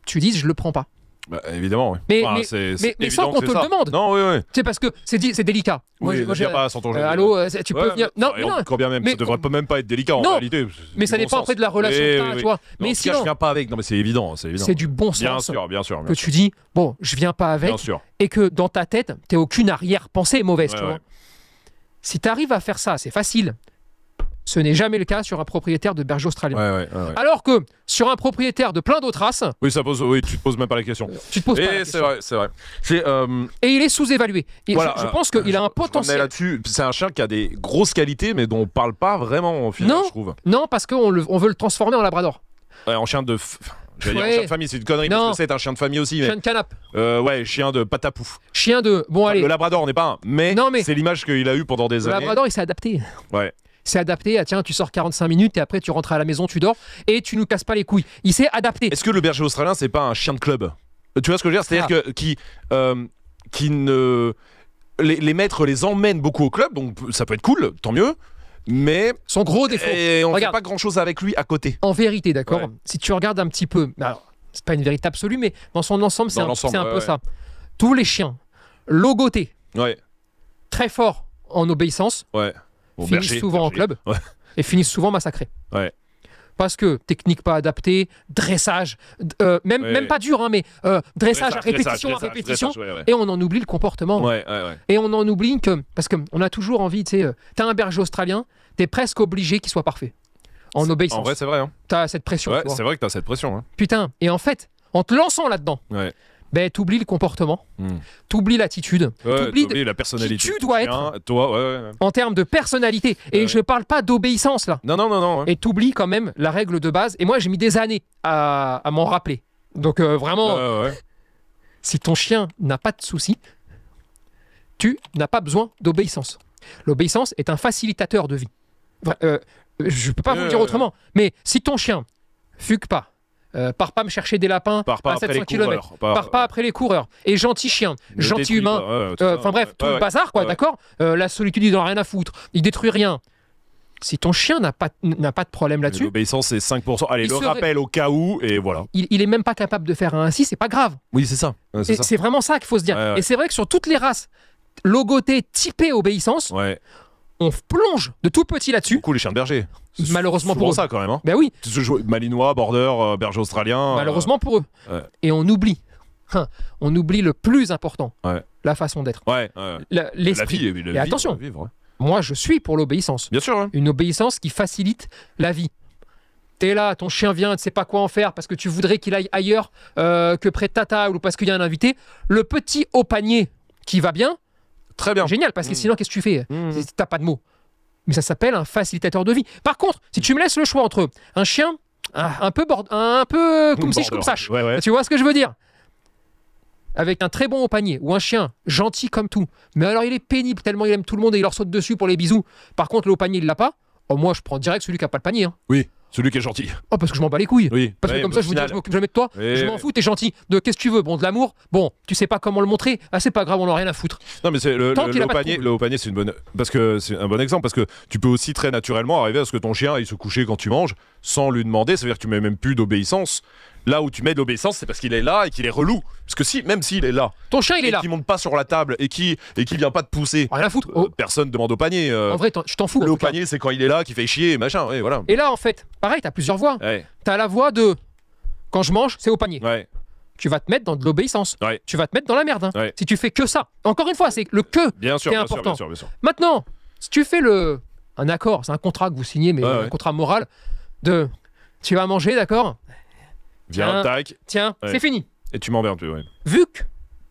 tu dises je le prends pas bah, évidemment, oui. Mais, c'est, c'est mais sans qu'on te le demande. Non, oui, oui. C'est parce que c'est, dit, c'est délicat. Moi, oui, moi, pas sans ton euh, Allô, euh, tu peux venir. Non, non. Encore bien même, mais, ça devrait pas, même pas être délicat en réalité. Mais ça n'est pas après de la relation que eh tu tu vois. mais non, sinon. Cas, je viens pas avec. Non, mais c'est évident, c'est évident. C'est du bon sens. Bien sûr, bien sûr. que tu dis, bon, je viens pas avec. Bien sûr. Et que dans ta tête, tu n'as aucune arrière-pensée mauvaise, si tu arrives à faire ça, c'est facile. Ce n'est jamais le cas sur un propriétaire de berger australien. Alors que sur un propriétaire de plein d'autres races. Oui, ça pose, oui, tu te poses même pas la question. Euh, tu te poses Et pas la question. c'est vrai. C'est, euh, Et il est sous-évalué. je, euh, pense qu'il a un potentiel. là-dessus, c'est un chien qui a des grosses qualités, mais dont on parle pas vraiment au final, je trouve. Non, parce qu'on on veut le transformer en labrador. en chien de. Je dire chien de famille, c'est une connerie parce que c'est un chien de famille aussi. Chien de canap. ouais, chien de patapouf. Chien de. Bon, allez. Le Labrador n'est pas un, mais, mais... c'est l'image qu'il a eue pendant des années. Le Labrador, il s'est adapté. Ouais. C'est adapté à tiens, tu sors 45 minutes et après tu rentres à la maison, tu dors et tu nous casses pas les couilles. Il s'est adapté. Est-ce que le berger australien, c'est pas un chien de club euh, Tu vois ce que je veux dire C'est-à-dire ah. que qui, euh, qui ne. Les, maîtres les emmènent beaucoup au club, donc ça peut être cool, tant mieux mais son gros défaut. Et on regarde, fait pas grand chose avec lui à côté. En vérité, d'accord. Si tu regardes un petit peu, c'est pas une vérité absolue, mais dans son ensemble, c'est un, peu ça. Tous les chiens logotés, très fort en obéissance, Ouais finissent souvent en club et finissent souvent massacrés. Parce que technique pas adaptée, dressage, euh, même, même pas dur, hein, mais euh, dressage, répétition, à répétition, et on en oublie le comportement. Et on en oublie que, parce qu'on a toujours envie, tu sais, euh, t'as un berger australien, t'es presque obligé qu'il soit parfait. En obéissance. En vrai, c'est vrai. Hein. T'as cette pression. c'est vrai que t'as cette pression. Hein. Putain, et en fait, en te lançant là-dedans, ouais ben, t'oublies le comportement, hmm. t'oublies l'attitude, t'oublies, la personnalité. tu dois être toi, en termes de personnalité. Et je ne parle pas d'obéissance là. Non, non, non, non. Et t'oublies quand même la règle de base. Et moi, j'ai mis des années à, m'en rappeler. Donc euh, vraiment, si ton chien n'a pas de soucis, tu n'as pas besoin d'obéissance. L'obéissance est un facilitateur de vie. Euh, je ne peux pas vous le dire autrement. Mais si ton chien fugue pas, euh, pas me chercher des lapins pas à 700 km. Pars, pas euh, après les coureurs. Et gentil chien, gentil humain. Euh, enfin bref, tout le bazar, quoi, d'accord euh, La solitude, il n'en a rien à foutre. Il détruit rien. Si ton chien n'a pas, n'a pas de problème là-dessus. L'obéissance, c'est 5%. Allez, le rappel au cas où, et voilà. Il, n'est est même pas capable de faire un ainsi, c'est pas grave. Oui, c'est ça. c'est vraiment ça qu'il faut se dire. Et c'est vrai que sur toutes les races, logoté, typées « obéissance. Ouais on plonge de tout petit là-dessus. Coup les chiens de berger. Malheureusement pour ça quand même. Hein. Ben oui. Malinois, border, euh, berger australien. Euh, Malheureusement pour eux. Et on oublie. Hein, on oublie le plus important. La façon d'être. Ouais, L'esprit. Et attention. Vivre. Moi, je suis pour l'obéissance. Bien sûr. Une obéissance qui facilite la vie. T'es là, ton chien vient, tu sais pas quoi en faire parce que tu voudrais qu'il aille ailleurs euh, que près de ta table ou parce qu'il y a un invité. Le petit au panier qui va bien, Très bien. Génial, parce que mmh. sinon, qu'est-ce que tu fais mmh. T'as pas de mots. Mais ça s'appelle un facilitateur de vie. Par contre, si tu me laisses le choix entre un chien, un, peu, un peu comme si je comme sache, tu vois ce que je veux dire avec un très bon au panier ou un chien gentil comme tout, mais alors il est pénible tellement il aime tout le monde et il leur saute dessus pour les bisous. Par contre, le panier il l'a pas. Oh, moi je prends direct celui qui a pas le panier. Hein. Oui. Celui qui est gentil. Oh, parce que je m'en bats les couilles. Oui. Parce que comme ça, je vous dis, je m'occupe de toi. Je m'en fous, t'es gentil. De qu'est-ce que tu veux Bon, de l'amour. Bon, tu sais pas comment le montrer. Ah, c'est pas grave, on en a rien à foutre. Non, mais c'est le, panier. Le haut panier, c'est une bonne. Parce que c'est un bon exemple parce que tu peux aussi très naturellement arriver à ce que ton chien aille se coucher quand tu manges sans lui demander, ça veut dire que tu mets même plus d'obéissance. Là où tu mets de l'obéissance, c'est parce qu'il est là et qu'il est relou. Parce que si, même s'il est là, ton chien il est et là, qui monte pas sur la table et qui et qui vient pas te pousser, rien à foutre. Personne euh, Personne demande au panier. Euh. en vrai, je t'en fous. Le panier, c'est quand il est là qui fait chier, machin. Et voilà. Et là, en fait, pareil, tu as plusieurs voix. Tu as la voix de quand je mange, c'est au panier. tu vas te mettre dans de l'obéissance. Tu vas te mettre dans la merde. Hein. Si tu fais que ça. Encore une fois, c'est le que bien sûr, qui est important. bien sûr, bien sûr. Maintenant, si tu fais le un accord, c'est un contrat que vous signez, mais un contrat moral de tu vas manger, d'accord Viens, tiens, tac. Tiens, c'est fini. Et tu m'emmerdes plus, ouais. Vu que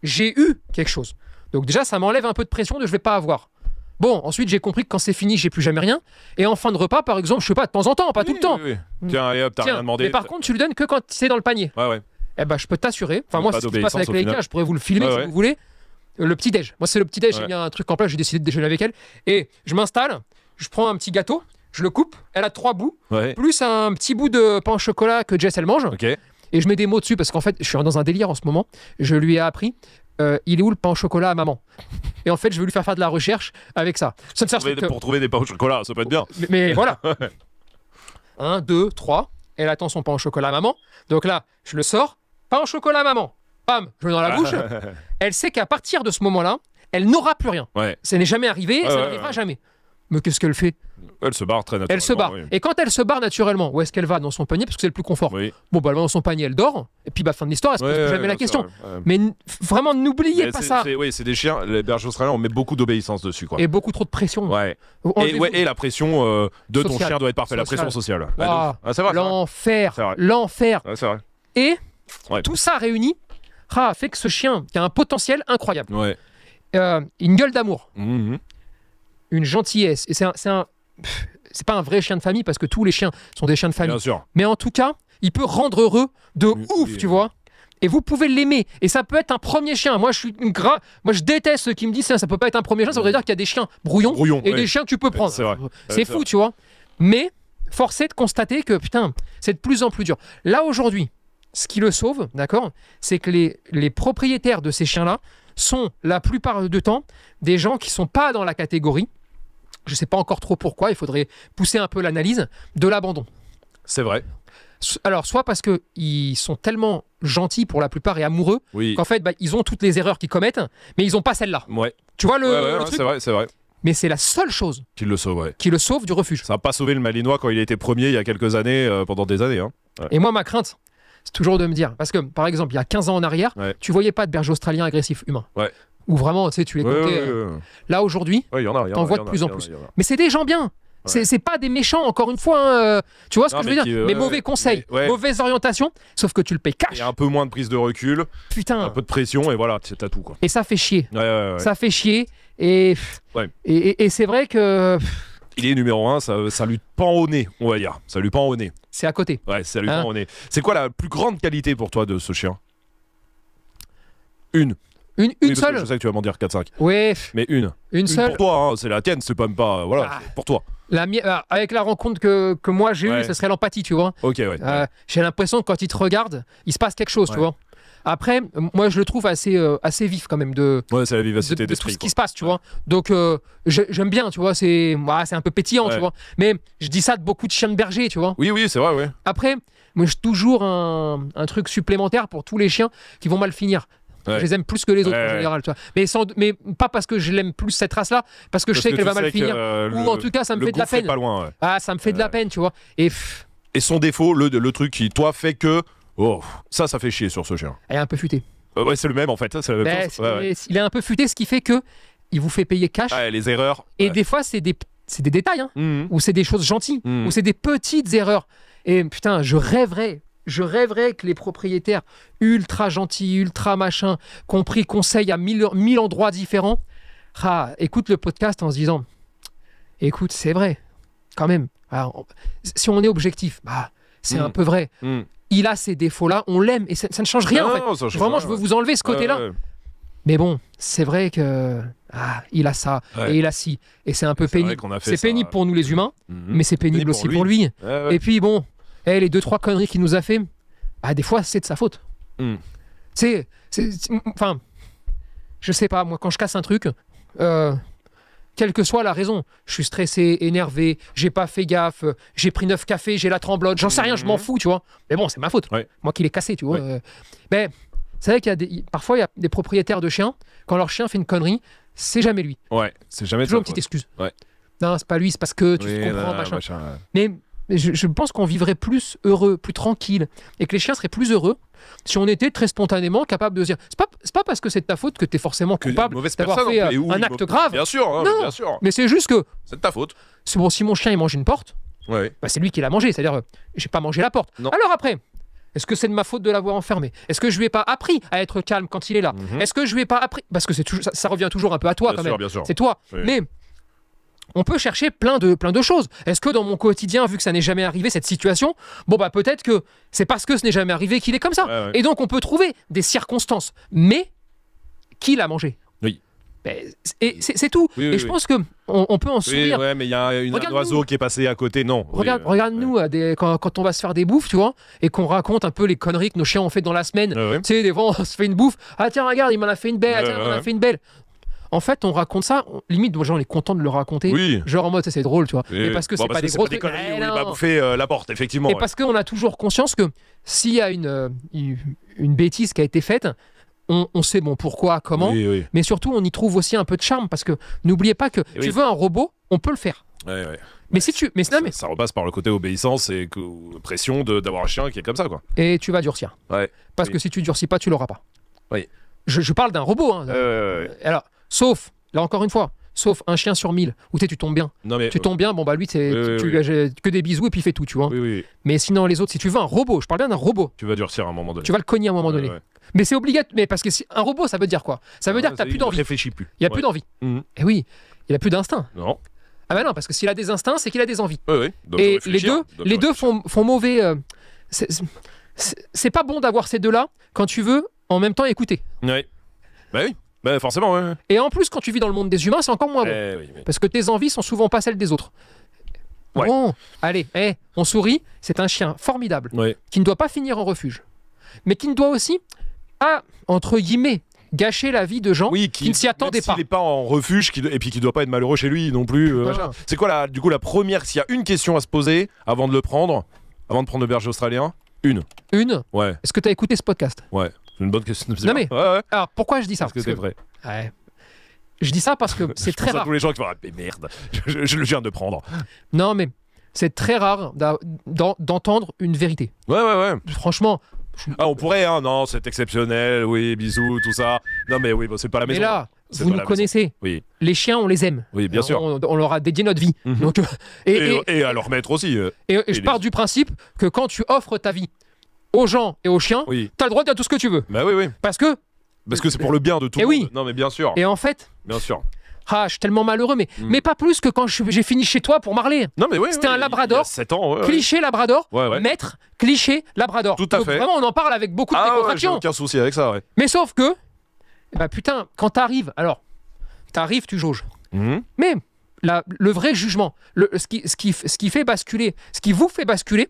j'ai eu quelque chose. Donc déjà, ça m'enlève un peu de pression de je vais pas avoir. Bon, ensuite, j'ai compris que quand c'est fini, j'ai plus jamais rien. Et en fin de repas, par exemple, je sais pas, de temps en temps, pas tout le temps. Tiens, allez hop, t'as rien demandé. Mais par contre, tu le donnes que quand c'est dans le panier. Ouais, ouais. Eh ben, je peux t'assurer. Enfin, moi, si ce se passe avec je pourrais vous le filmer si vous voulez. Euh, le petit-déj. Moi, c'est le petit-déj. J'ai mis un truc en place, j'ai décidé de déjeuner avec elle. Et je m'installe, je prends un petit gâteau, je le coupe, elle a trois bouts, plus un petit bout de pain au chocolat que Jess elle mange. Et je mets des mots dessus parce qu'en fait, je suis dans un délire en ce moment. Je lui ai appris euh, il est où le pain au chocolat à maman Et en fait, je vais lui faire faire de la recherche avec ça. ça pour, trouver, pour, trouver, des pains au chocolat, ça peut être bien. Mais, voilà. Un, deux, trois. Elle attend son pain au chocolat à maman. Donc là, je le sors. Pain au chocolat à maman. Pam, je le mets dans la ah. bouche. elle sait qu'à partir de ce moment-là, elle n'aura plus rien. Ça n'est jamais arrivé, ah ça n'arrivera jamais. Mais qu'est-ce qu'elle fait elle se barre très naturellement. Elle se barre. Et quand elle se barre naturellement, où est-ce qu'elle va Dans son panier, parce que c'est le plus confort. Bon, bah, elle va dans son panier, elle dort, et puis bah, fin de l'histoire, elle se pose jamais la question. Mais vraiment, n'oubliez pas ça. Oui, c'est des chiens, les bergers australiens, on met beaucoup d'obéissance dessus. Quoi. Et beaucoup trop de pression. Ouais. Et, la pression euh, de ton chien doit être parfaite, la pression sociale. Ah, L'enfer. L'enfer. et tout ça réuni ah, fait que ce chien, qui a un potentiel incroyable, euh, une gueule d'amour, mhm une gentillesse. Et c'est un, un c'est pas un vrai chien de famille parce que tous les chiens sont des chiens de famille. Mais en tout cas, il peut rendre heureux de ouf, tu vois. Et vous pouvez l'aimer. Et ça peut être un premier chien. Moi, je suis une Moi, je déteste ceux qui me disent ça. Ça peut pas être un premier chien. Ça voudrait dire qu'il y a des chiens brouillons, et des chiens que tu peux prendre. C'est euh, fou, tu vois. Mais force est de constater que putain, c'est de plus en plus dur. Là aujourd'hui, ce qui le sauve, d'accord, c'est que les, les propriétaires de ces chiens-là sont la plupart du temps des gens qui sont pas dans la catégorie je ne sais pas encore trop pourquoi, il faudrait pousser un peu l'analyse, de l'abandon. C'est vrai. Alors, soit parce qu'ils sont tellement gentils pour la plupart et amoureux, oui. qu'en fait, bah, ils ont toutes les erreurs qu'ils commettent, mais ils n'ont pas celle-là. Ouais. Tu vois le, truc C'est vrai, c'est vrai. Mais c'est la seule chose qui le sauve, qui le sauve du refuge. Ça n'a pas sauvé le Malinois quand il était premier il y a quelques années, euh, pendant des années. Hein. Et moi, ma crainte, c'est toujours de me dire, parce que par exemple, il y a 15 ans en arrière, tu voyais pas de berger australien agressif humain. Ou vraiment, tu sais, tu les euh, Là, aujourd'hui, t'en vois de plus en plus. Mais c'est des gens bien. C'est pas des méchants, encore une fois. Hein, euh, tu vois ce que je veux dire Mais euh, mauvais conseils, mauvaise orientation, sauf que tu le payes cash. Et un peu moins de prise de recul. Putain. Un peu de pression, et voilà, t'as tout. Et ça fait chier. Ça fait chier. Et, c'est vrai que. Il est numéro un. ça, ça lui pend au nez, on va dire. Ça lui pend au nez. C'est à côté. Ouais, ça lui hein? pend au nez. C'est quoi la plus grande qualité pour toi de ce chien Une. Une, seule Je sais que tu vas m'en dire 4-5. Oui. Mais une. Une, seule. Pour toi, hein, c'est la tienne, c'est pas même pas. Euh, voilà, ah. pour toi. La avec la rencontre que, moi j'ai eu eue, ce serait l'empathie, tu vois. Ok, ouais. Euh, j'ai l'impression que quand il te regarde, il se passe quelque chose, tu vois. Après, moi je le trouve assez, euh, assez vif quand même de, ouais, la vivacité de, tout ce qui se passe, tu vois. Donc j'aime bien, tu vois, c'est bah, c'est un peu pétillant, tu vois. Mais je dis ça de beaucoup de chiens de berger, tu vois. Oui, oui, c'est vrai, oui. Après, moi j'ai toujours un, truc supplémentaire pour tous les chiens qui vont mal finir. Je les aime plus que les autres en général. Tu vois. Mais, mais pas parce que je l'aime plus cette race-là, parce que je sais qu'elle va mal finir. Euh, ou en tout cas, ça me fait de la peine. Ah, ça me fait de la euh. peine, tu vois. Et, Et son défaut, le, le truc qui, toi, fait que. Oh, ça, ça fait chier sur ce chien. Elle est un peu futée. Euh, ouais, c'est le même en fait. Ben, il est un peu futé, ce qui fait que il vous fait payer cash. les erreurs. Et des fois, c'est des, des détails, hein. mmh. ou c'est des choses gentilles, mmh. ou c'est des petites erreurs. Et putain, je rêverais je rêverais que les propriétaires ultra gentils, ultra machin, compris conseil à mille, endroits différents, ah, écoute le podcast en se disant écoute, c'est vrai, quand même. si on est objectif, bah, c'est hmm. un peu vrai. Hmm. Il a ses défauts-là, on l'aime et ça, ne change rien. Vraiment, je veux vous enlever ce côté-là. Mais bon, c'est vrai que ah, il a ça et il a ci et c'est un peu pénible. C'est pénible pour nous les humains, hmm. mais c'est pénible, aussi Pour lui. Et puis bon, eh, les deux trois conneries qu'il nous a fait, ah des fois c'est de sa faute. Hmm. C'est, enfin, je sais pas moi quand je casse un truc, euh, quelle que soit la raison, je suis stressé, énervé, j'ai pas fait gaffe, j'ai pris neuf cafés, j'ai la tremblote, j'en sais rien, je m'en hmm. fous, tu vois. Mais bon, c'est ma faute. Moi qui l'ai cassé, tu vois. mais euh. ben, c'est vrai qu'il y a des, parfois il y a des propriétaires de chiens quand leur chien fait une connerie, c'est jamais lui. Ouais, c'est jamais toujours une petite excuse. Ouais. Non, c'est pas lui, c'est parce que tu comprends machin. machin mais je, pense qu'on vivrait plus heureux, plus tranquille, et que les chiens seraient plus heureux si on était très spontanément capable de dire c'est pas pas parce que c'est de ta faute que tu es forcément coupable d'avoir fait euh, un acte grave. Bien sûr, hein, bien sûr. Mais c'est juste que c'est de ta faute. C'est bon si mon chien il mange une porte, ouais. Bah, c'est lui qui l'a mangé, c'est-à-dire euh, j'ai pas mangé la porte. Alors après, est-ce que c'est de ma faute de l'avoir enfermé Est-ce que je lui ai pas appris à être calme quand il est là mhm. Est-ce que je lui ai pas appris Parce que ça, revient toujours un peu à toi bien quand sûr, même. C'est toi. Mais on peut chercher plein de, plein de choses. Est-ce que dans mon quotidien, vu que ça n'est jamais arrivé, cette situation, bon, bah peut-être que c'est parce que ce n'est jamais arrivé qu'il est comme ça. Et donc, on peut trouver des circonstances. Mais qui l'a mangé ben, Oui. Et c'est tout. et je pense que on, peut en sourire. ouais, mais il y a une, un oiseau qui est passé à côté, non. Regarde, euh, regarde nous à euh, des, quand, on va se faire des bouffes, tu vois, et qu'on raconte un peu les conneries que nos chiens ont fait dans la semaine. Tu sais, des fois on se fait une bouffe. Ah tiens, regarde, il m'en a fait une belle. Ah, il m'en a fait une belle. En fait, on raconte ça, limite, genre, on est content de le raconter. Genre en mode, c'est drôle, tu vois. mais parce que c'est pas, des gros trucs. Eh il bouffé euh, la porte, effectivement. Et parce qu'on a toujours conscience que s'il y a une, euh, une bêtise qui a été faite, on, sait bon pourquoi, comment, mais surtout on y trouve aussi un peu de charme parce que n'oubliez pas que eh tu veux un robot, on peut le faire. Mais si tu, mais ça, repasse par le côté obéissance et que, pression d'avoir un chien qui est comme ça quoi. Et tu vas durcir. Parce que si tu durcis pas, tu l'auras pas. Oui. Je, parle d'un robot. Hein. alors, Sauf, là encore une fois, sauf un chien sur mille où tu tu tombes bien. tu tombes bien, bon bah lui, tu, que des bisous et puis il fait tout, tu vois. Mais sinon, les autres, si tu veux un robot, je parle bien d'un robot. Tu vas durcir à un moment donné. Tu vas le cogner à un moment donné. Mais c'est obligatoire, mais parce que si, un robot, ça veut dire quoi Ça veut dire que t'as plus d'envie. Il réfléchit plus. Il a plus d'envie. Mhm. Et eh oui, il a plus d'instinct. Non. Ah bah non, parce que s'il a des instincts, c'est qu'il a des envies. et les deux, hein. les deux hein. font, mauvais. Euh, c'est pas bon d'avoir ces deux-là quand tu veux en même temps écouter. Oui. Bah oui. Ben, forcément, ouais. Hein. Et en plus, quand tu vis dans le monde des humains, c'est encore moins eh bon. Parce que tes envies sont souvent pas celles des autres. Bon, allez, eh, on sourit, c'est un chien formidable qui ne doit pas finir en refuge, mais qui ne doit aussi, à, ah, entre guillemets, gâcher la vie de gens qui, ne s'y attendaient pas. pas. pas en refuge et puis qui doit pas être malheureux chez lui non plus. Euh, c'est quoi la, du coup la première S'il y a une question à se poser avant de le prendre, avant de prendre le berger australien, une. Une, Ouais, est-ce que tu as écouté ce podcast ouais une bonne question. Non mais, alors pourquoi je dis ça Parce que c'est vrai. Je dis ça parce que c'est très rare. À tous les gens qui vont ah, mais merde, je, le viens de prendre. Non mais c'est très rare d'entendre une vérité. Ouais ouais ouais. Franchement. Ah, on pourrait, hein, non, c'est exceptionnel, oui, bisous, tout ça. Non, mais oui, c'est pas la maison. Mais là, vous nous connaissez. Oui. Les chiens, on les aime. Oui, bien sûr. On, leur a dédié notre vie. Mhm. Donc, et, et, alors à leur maître aussi. Euh. et, je pars du principe que quand tu offres ta vie, aux gens et aux chiens, oui. t'as le droit de dire tout ce que tu veux. Bah oui, oui. Parce que. Parce que c'est pour le bien de tout eh le monde. Oui. Non, mais bien sûr. Et en fait. Bien sûr. Ah, je suis tellement malheureux, mais, hmm. mais pas plus que quand j'ai fini chez toi pour Marley. Non, mais oui. C'était un Labrador. 7 ans, Cliché Labrador. Ouais, ouais. Maître, cliché Labrador. Tout à fait. Vraiment, on en parle avec beaucoup de ah, j'ai aucun souci avec ça, ouais. Mais sauf que. Bah putain, quand t'arrives. Alors, t'arrives, tu jauges. Hmm. Mais. La, le vrai jugement, le, ce, qui, ce, qui, ce qui fait basculer, ce qui vous fait basculer,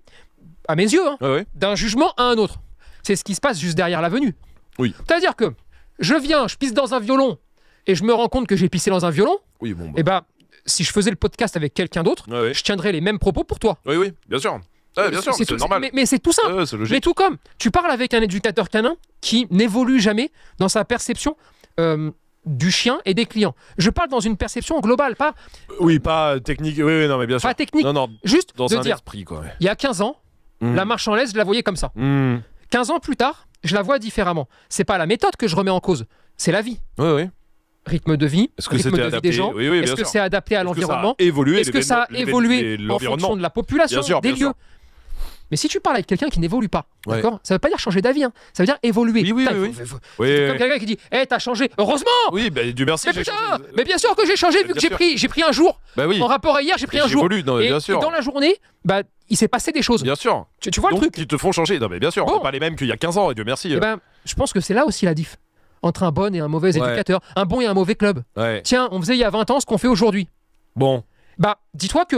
à mes yeux, hein, d'un jugement à un autre. C'est ce qui se passe juste derrière venue Oui. C'est-à-dire que je viens, je pisse dans un violon et je me rends compte que j'ai pissé dans un violon. Oui, bon. Et bah, eh ben, si je faisais le podcast avec quelqu'un d'autre, je tiendrais les mêmes propos pour toi. Oui, oui, bien sûr. c'est normal. Mais, c'est tout simple. mais tout comme tu parles avec un éducateur canin qui n'évolue jamais dans sa perception. Euh, du chien et des clients. Je parle dans une perception globale, pas. Oui, pas technique. Oui, non, mais bien sûr. Pas technique. Non, non, juste dans de un dire. quoi. Il y a 15 ans, Mm. marche en l'aise, je la voyais comme ça. Mm. Quinze 15 ans plus tard, je la vois différemment. C'est pas la méthode que je remets en cause, c'est la vie. Oui, oui. Rythme de vie, Est-ce que rythme de vie des gens. Est-ce que c'est adapté à l'environnement Est-ce que ça a évolué, Est-ce que ça a évolué en fonction de la population, des lieux mais si tu parles avec quelqu'un qui n'évolue pas, ça d'accord Ça veut pas dire changer d'avis, hein. ça veut dire évoluer. Oui, oui, oui, comme quelqu'un qui dit Eh, t'as changé Heureusement Oui, bah, du merci. Mais, bien sûr que j'ai changé, vu que j'ai pris, j'ai pris un jour. Bah oui. En rapport à hier, j'ai pris un jour. Non, et, bien sûr. et, dans la journée, bah, il s'est passé des choses. Bien sûr. Tu, vois Donc, le truc Qui te font changer. Non, mais bien sûr, on on pas les mêmes qu'il y a 15 ans, et Dieu merci. Eh ben, je pense que c'est là aussi la diff entre un bon et un mauvais éducateur, un bon et un mauvais club. Tiens, on faisait il y a 20 ans ce qu'on fait aujourd'hui. Bon. Bah, dis-toi que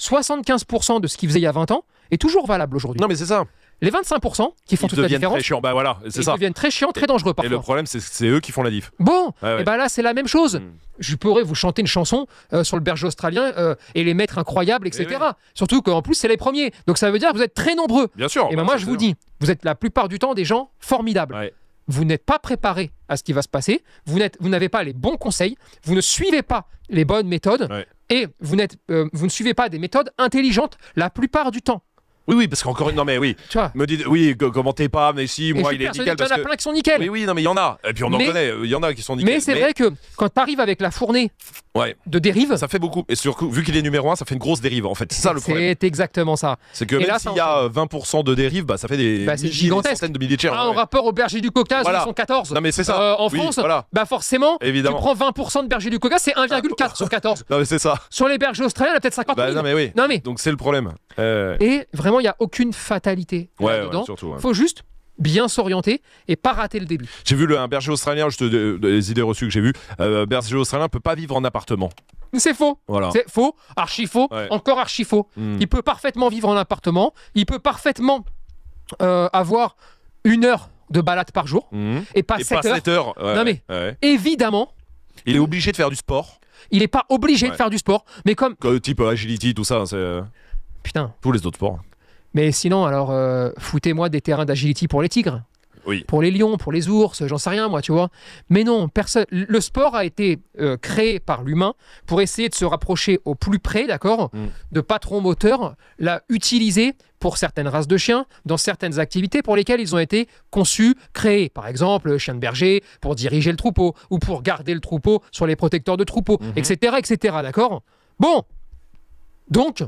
75% de ce qu'il faisait il y a 20 ans, est toujours valable aujourd'hui. Non, mais c'est ça. Les 25% qui font toute la différence. Très chiant. Bah voilà, ils ça. deviennent très chiants, très dangereux parfois. Et le problème, c'est eux qui font la diff. Bon, et eh bah ben là, c'est la même chose. Hmm. Je pourrais vous chanter une chanson euh, sur le berger australien euh, et les maîtres incroyables, etc. Surtout qu'en plus, c'est les premiers. Donc ça veut dire que vous êtes très nombreux. Bien sûr. Et eh ben moi, je vous dis, vous êtes la plupart du temps des gens formidables. Vous n'êtes pas préparés à ce qui va se passer. Vous n'avez pas les bons conseils. Vous ne suivez pas les bonnes méthodes. Et vous, n'êtes, euh, vous ne suivez pas des méthodes intelligentes la plupart du temps. Oui, oui, parce qu'encore une. Non, mais oui. Tu vois. Me dit oui, comment t'es pas, mais si, moi, il est nickel. Il y en a plein qui sont nickel. Oui, oui, non, mais il y en a. Et puis on en connaît, il y en a qui sont nickel. Mais c'est vrai que quand t'arrives avec la fournée Ouais, de dérive, ça fait beaucoup. Et surtout, vu qu'il est numéro 1, ça fait une grosse dérive, en fait. C'est ça le problème. c'est exactement ça. C'est que même là, s'il y a 20% de dérive, bah, ça fait des, Bah, c'est centaines de milliers de ah, en rapport au berger du Caucase, Voilà. ils sont 14. Non, mais c'est ça. Euh, en France, bah forcément, tu prends 20% de berger du Caucase, c'est 1,4 ah, sur 14. Non, mais c'est ça. Sur les bergers australiens, là peut-être 50 bah, non, mais oui. Donc, c'est le problème. Euh, il n'y a aucune fatalité euh, Faut juste bien s'orienter et pas rater le début. J'ai vu le, un berger australien, juste te, euh, les idées reçues que j'ai vu euh, berger australien peut pas vivre en appartement. C'est faux. C'est faux, archi faux, encore archi faux. Hmm. Il peut parfaitement vivre en appartement, il peut parfaitement euh, avoir une heure de balade par jour hmm. et pas, 7, heures. non mais évidemment. Il est obligé de faire du sport. Il n'est pas obligé de faire du sport, mais comme. Type agility, tout ça. C'est... Putain. Tous les autres sports. Mais sinon, alors, euh, foutez-moi des terrains d'agilité pour les tigres, oui. pour les lions, pour les ours, j'en sais rien, moi, tu vois. Mais non, personne. Le sport a été euh, créé par l'humain pour essayer de se rapprocher au plus près, d'accord, mm. de patrons moteurs, l'a utilisé pour certaines races de chiens, dans certaines activités pour lesquelles ils ont été conçus, créés. Par exemple, chien de berger pour diriger le troupeau ou pour garder le troupeau sur les protecteurs de troupeau, etc., mm-hmm. etc. D'accord Bon. Donc,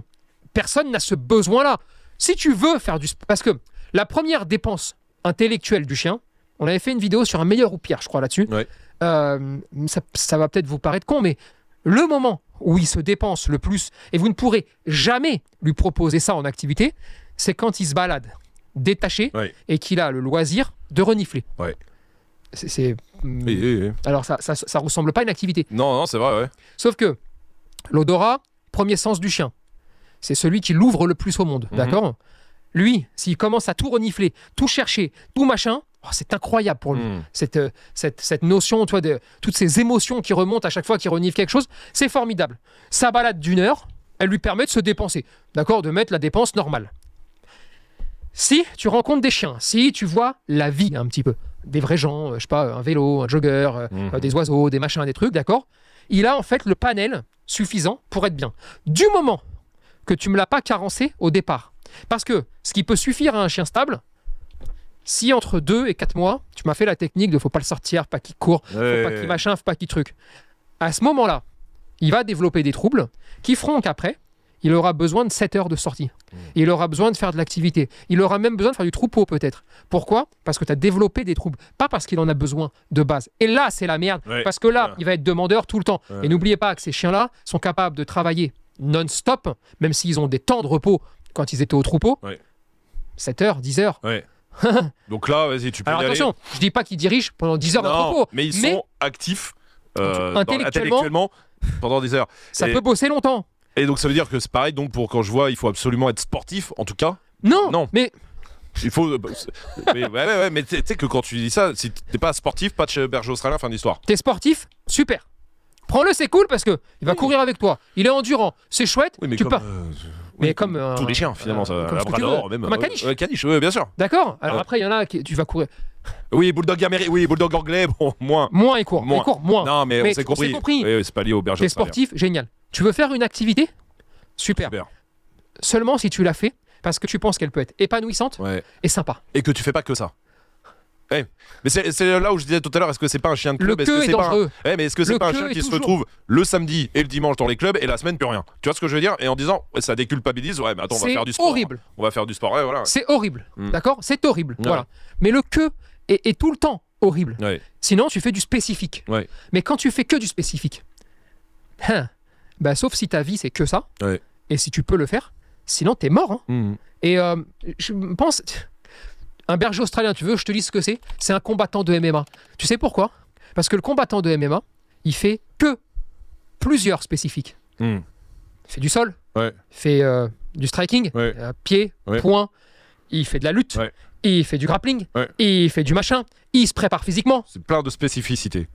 personne n'a ce besoin-là. Si tu veux faire du parce que la première dépense intellectuelle du chien, on avait fait une vidéo sur un meilleur ou pire, je crois, là-dessus. Euh, ça, va peut-être vous paraître con, mais le moment où il se dépense le plus, et vous ne pourrez jamais lui proposer ça en activité, c'est quand il se balade détaché et qu'il a le loisir de renifler. C'est. Mm, oui, Alors ça, ça, ça ressemble pas à une activité. Non, non, c'est vrai, Sauf que l'odorat, premier sens du chien c'est celui qui l'ouvre le plus au monde, mhm. d'accord Lui, s'il commence à tout renifler, tout chercher, tout machin, oh, c'est incroyable pour lui. Mhm. Euh, cette, cette, notion, toi, de toutes ces émotions qui remontent à chaque fois qu'il renifle quelque chose, c'est formidable. Sa balade d'une heure, elle lui permet de se dépenser, d'accord De mettre la dépense normale. Si tu rencontres des chiens, si tu vois la vie un petit peu, des vrais gens, euh, je sais pas, un vélo, un jogger, euh, mhm. des oiseaux, des machins, des trucs, d'accord Il a en fait le panel suffisant pour être bien. Du moment que tu ne me l'as pas carencé au départ. Parce que ce qui peut suffire à un chien stable, si entre 2 et 4 mois, tu m'as fait la technique de faut pas le sortir, pas qu'il court, faut pas qu'il machin, pas qu'il truc, à ce moment-là, il va développer des troubles qui feront qu'après, il aura besoin de 7 heures de sortie. Mmh. Il aura besoin de faire de l'activité. Il aura même besoin de faire du troupeau peut-être. Pourquoi Parce que tu as développé des troubles. Pas parce qu'il en a besoin de base. Et là, c'est la merde. Parce que là, il va être demandeur tout le temps. Et n'oubliez pas que ces chiens-là sont capables de travailler non-stop, même s'ils ont des temps de repos quand ils étaient au troupeau. 7 heures, 10 heures. Donc là, vas-y, tu peux Alors attention, je je dis pas qu'ils dirigent pendant 10 heures non, troupeau. Mais ils sont actifs euh, intellectuellement, pendant 10 heures. Ça peut bosser longtemps. Et donc ça veut dire que c'est pareil, donc pour quand je vois, il faut absolument être sportif, en tout cas. Non, non. mais... Il faut. Euh, bah, mais ouais, mais tu sais que quand tu dis ça, si t'es pas sportif, pas de chez Berger Australien, fin d'histoire. T'es sportif Super. Prends-le, c'est cool parce que il va courir avec toi. Il est endurant, c'est chouette. Oui, mais tu comme, pas. Euh, mais comme, euh, tous les chiens finalement, ça, euh, comme, Labrador, même, un caniche. oui, bien sûr. D'accord. Alors après, il y en a qui tu vas courir. Oui, bulldog américain, oui, bulldog anglais, bon, moins. Moins il court, moins. Il court, moins. Non, mais, on s'est compris. compris. c'est pas lié au berger. sportif, génial. Tu veux faire une activité Super. Seulement si tu l'as fait parce que tu penses qu'elle peut être épanouissante et sympa. Et que tu fais pas que ça. Eh, mais c'est là où je disais tout à l'heure, est-ce que c'est pas un chien de club Le que est, eh, mais est-ce que c'est pas un chien qui se retrouve le samedi et le dimanche dans les clubs et la semaine plus rien Tu vois ce que je veux dire Et en disant, ça déculpabilise, ouais, mais attends, on va faire du sport. C'est hein. horrible. On va faire du sport, ouais, voilà. C'est horrible, hmm. d'accord C'est horrible, voilà. Mais le que est, tout le temps horrible. Sinon, tu fais du spécifique. Mais quand tu fais que du spécifique, hein, bah, sauf si ta vie c'est que ça, et si tu peux le faire, sinon t'es mort. Hein. Hmm. Et euh, je pense un berger australien, tu veux je te dis ce que c'est C'est un combattant de MMA. Tu sais pourquoi Parce que le combattant de MMA, il fait que plusieurs spécifiques. Hmm. Il fait du sol, il fait euh, du striking, euh, pied, poing, il fait de la lutte, il fait du grappling, il fait du machin, il se prépare physiquement. C'est plein de spécificités.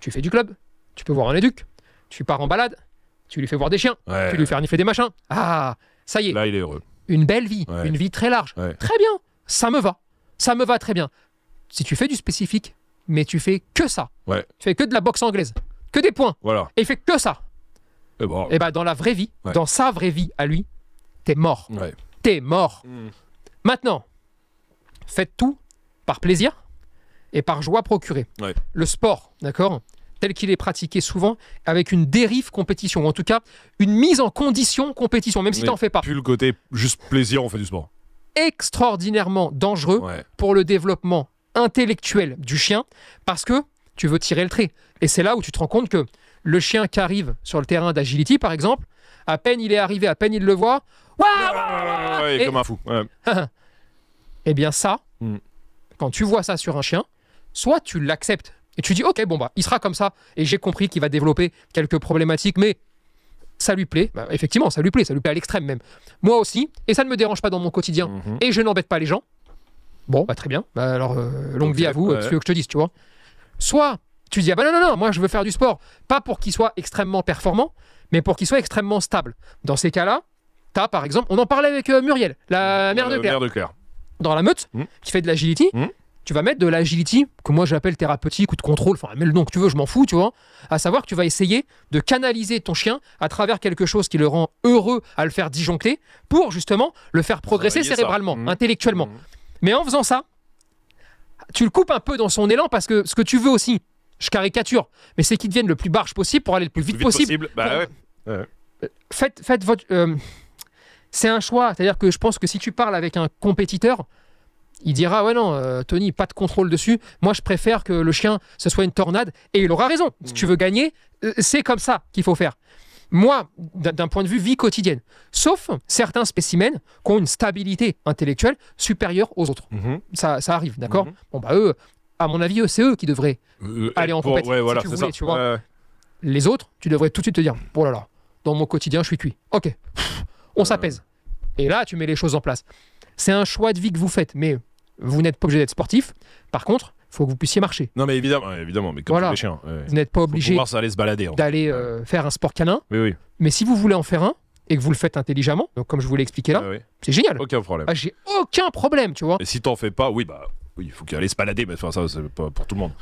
Tu fais du club, tu peux voir un éduc, tu pars en balade, tu lui fais voir des chiens, tu lui fais renifler des machins. Ah, ça y est. Là, il est heureux. Une belle vie, une vie très large. Très bien ça me va. Ça me va très bien. Si tu fais du spécifique, mais tu fais que ça. Tu fais que de la boxe anglaise. Que des points. Voilà. Et il fait que ça. Et, eh ben, dans la vraie vie, dans sa vraie vie à lui, t'es mort. T'es mort. Mm. Maintenant, faites tout par plaisir et par joie procurée. Le sport, d'accord tel qu'il est pratiqué souvent, avec une dérive compétition, ou en tout cas une mise en condition compétition, même si t'en fais pas. Plus le côté juste plaisir, on fait du sport extraordinairement dangereux pour le développement intellectuel du chien parce que tu veux tirer le trait. Et c'est là où tu te rends compte que le chien qui arrive sur le terrain d'agility, par exemple, à peine il est arrivé, à peine il le voit, et... comme un fou. Eh bien ça, hmm. quand tu vois ça sur un chien, soit tu l'acceptes et tu dis ok bon bah il sera comme ça et j'ai compris qu'il va développer quelques problématiques, mais ça lui plaît. Bah effectivement, ça lui plaît, ça lui plaît à l'extrême même. Moi aussi, et ça ne me dérange pas dans mon quotidien, mhm. et je n'embête pas les gens. Bon, bah, très bien. Bah, alors, euh, longue vie à vous, c'est ce que je te dise, tu vois. Soit tu dis, ah bah non, non, non, moi je veux faire du sport, pas pour qu'il soit extrêmement performant, mais pour qu'il soit extrêmement stable. Dans ces cas-là, tu as par exemple, on en parlait avec euh, Muriel, la mère de Claire. dans la meute, mhm. qui fait de l'agility, mhm tu vas mettre de l'agility, que moi j'appelle thérapeutique ou de contrôle, enfin mets le nom que tu veux, je m'en fous, tu vois, à savoir que tu vas essayer de canaliser ton chien à travers quelque chose qui le rend heureux à le faire disjoncter pour justement le faire progresser cérébralement, mmh. intellectuellement. Mmh. Mais en faisant ça, tu le coupes un peu dans son élan parce que ce que tu veux aussi, je caricature, mais c'est qu'il devienne le plus barge possible pour aller le plus vite, possible. Bah euh, faites, votre... Euh, c'est un choix, c'est-à-dire que je pense que si tu parles avec un compétiteur, il dira ouais non euh, Tony pas de contrôle dessus moi je préfère que le chien ce soit une tornade et il aura raison si tu mm. veux gagner euh, c'est comme ça qu'il faut faire moi d'un point de vue vie quotidienne sauf certains spécimens qui ont une stabilité intellectuelle supérieure aux autres mm-hmm. ça, ça, arrive d'accord mm-hmm. bon bah eux à mon avis c'est eux qui devraient euh, aller en compétition les autres tu devrais tout de suite te dire oh là là dans mon quotidien je suis cuit ok on s'apaise et là tu mets les choses en place c'est un choix de vie que vous faites mais vous n'êtes pas obligé d'être sportif. Par contre, il faut que vous puissiez marcher. Non, mais évidemment, évidemment mais comme vous êtes chien Vous n'êtes pas obligé hein. d'aller euh, faire un sport canin. Oui, oui. Mais si vous voulez en faire un et que vous le faites intelligemment, donc comme je vous l'ai expliqué là, c'est génial. Aucun problème. Ah, j'ai aucun problème, tu vois. Et si t'en fais pas, oui, bah, il faut qu'elle aille se balader, mais ça, c'est pas pour tout le monde.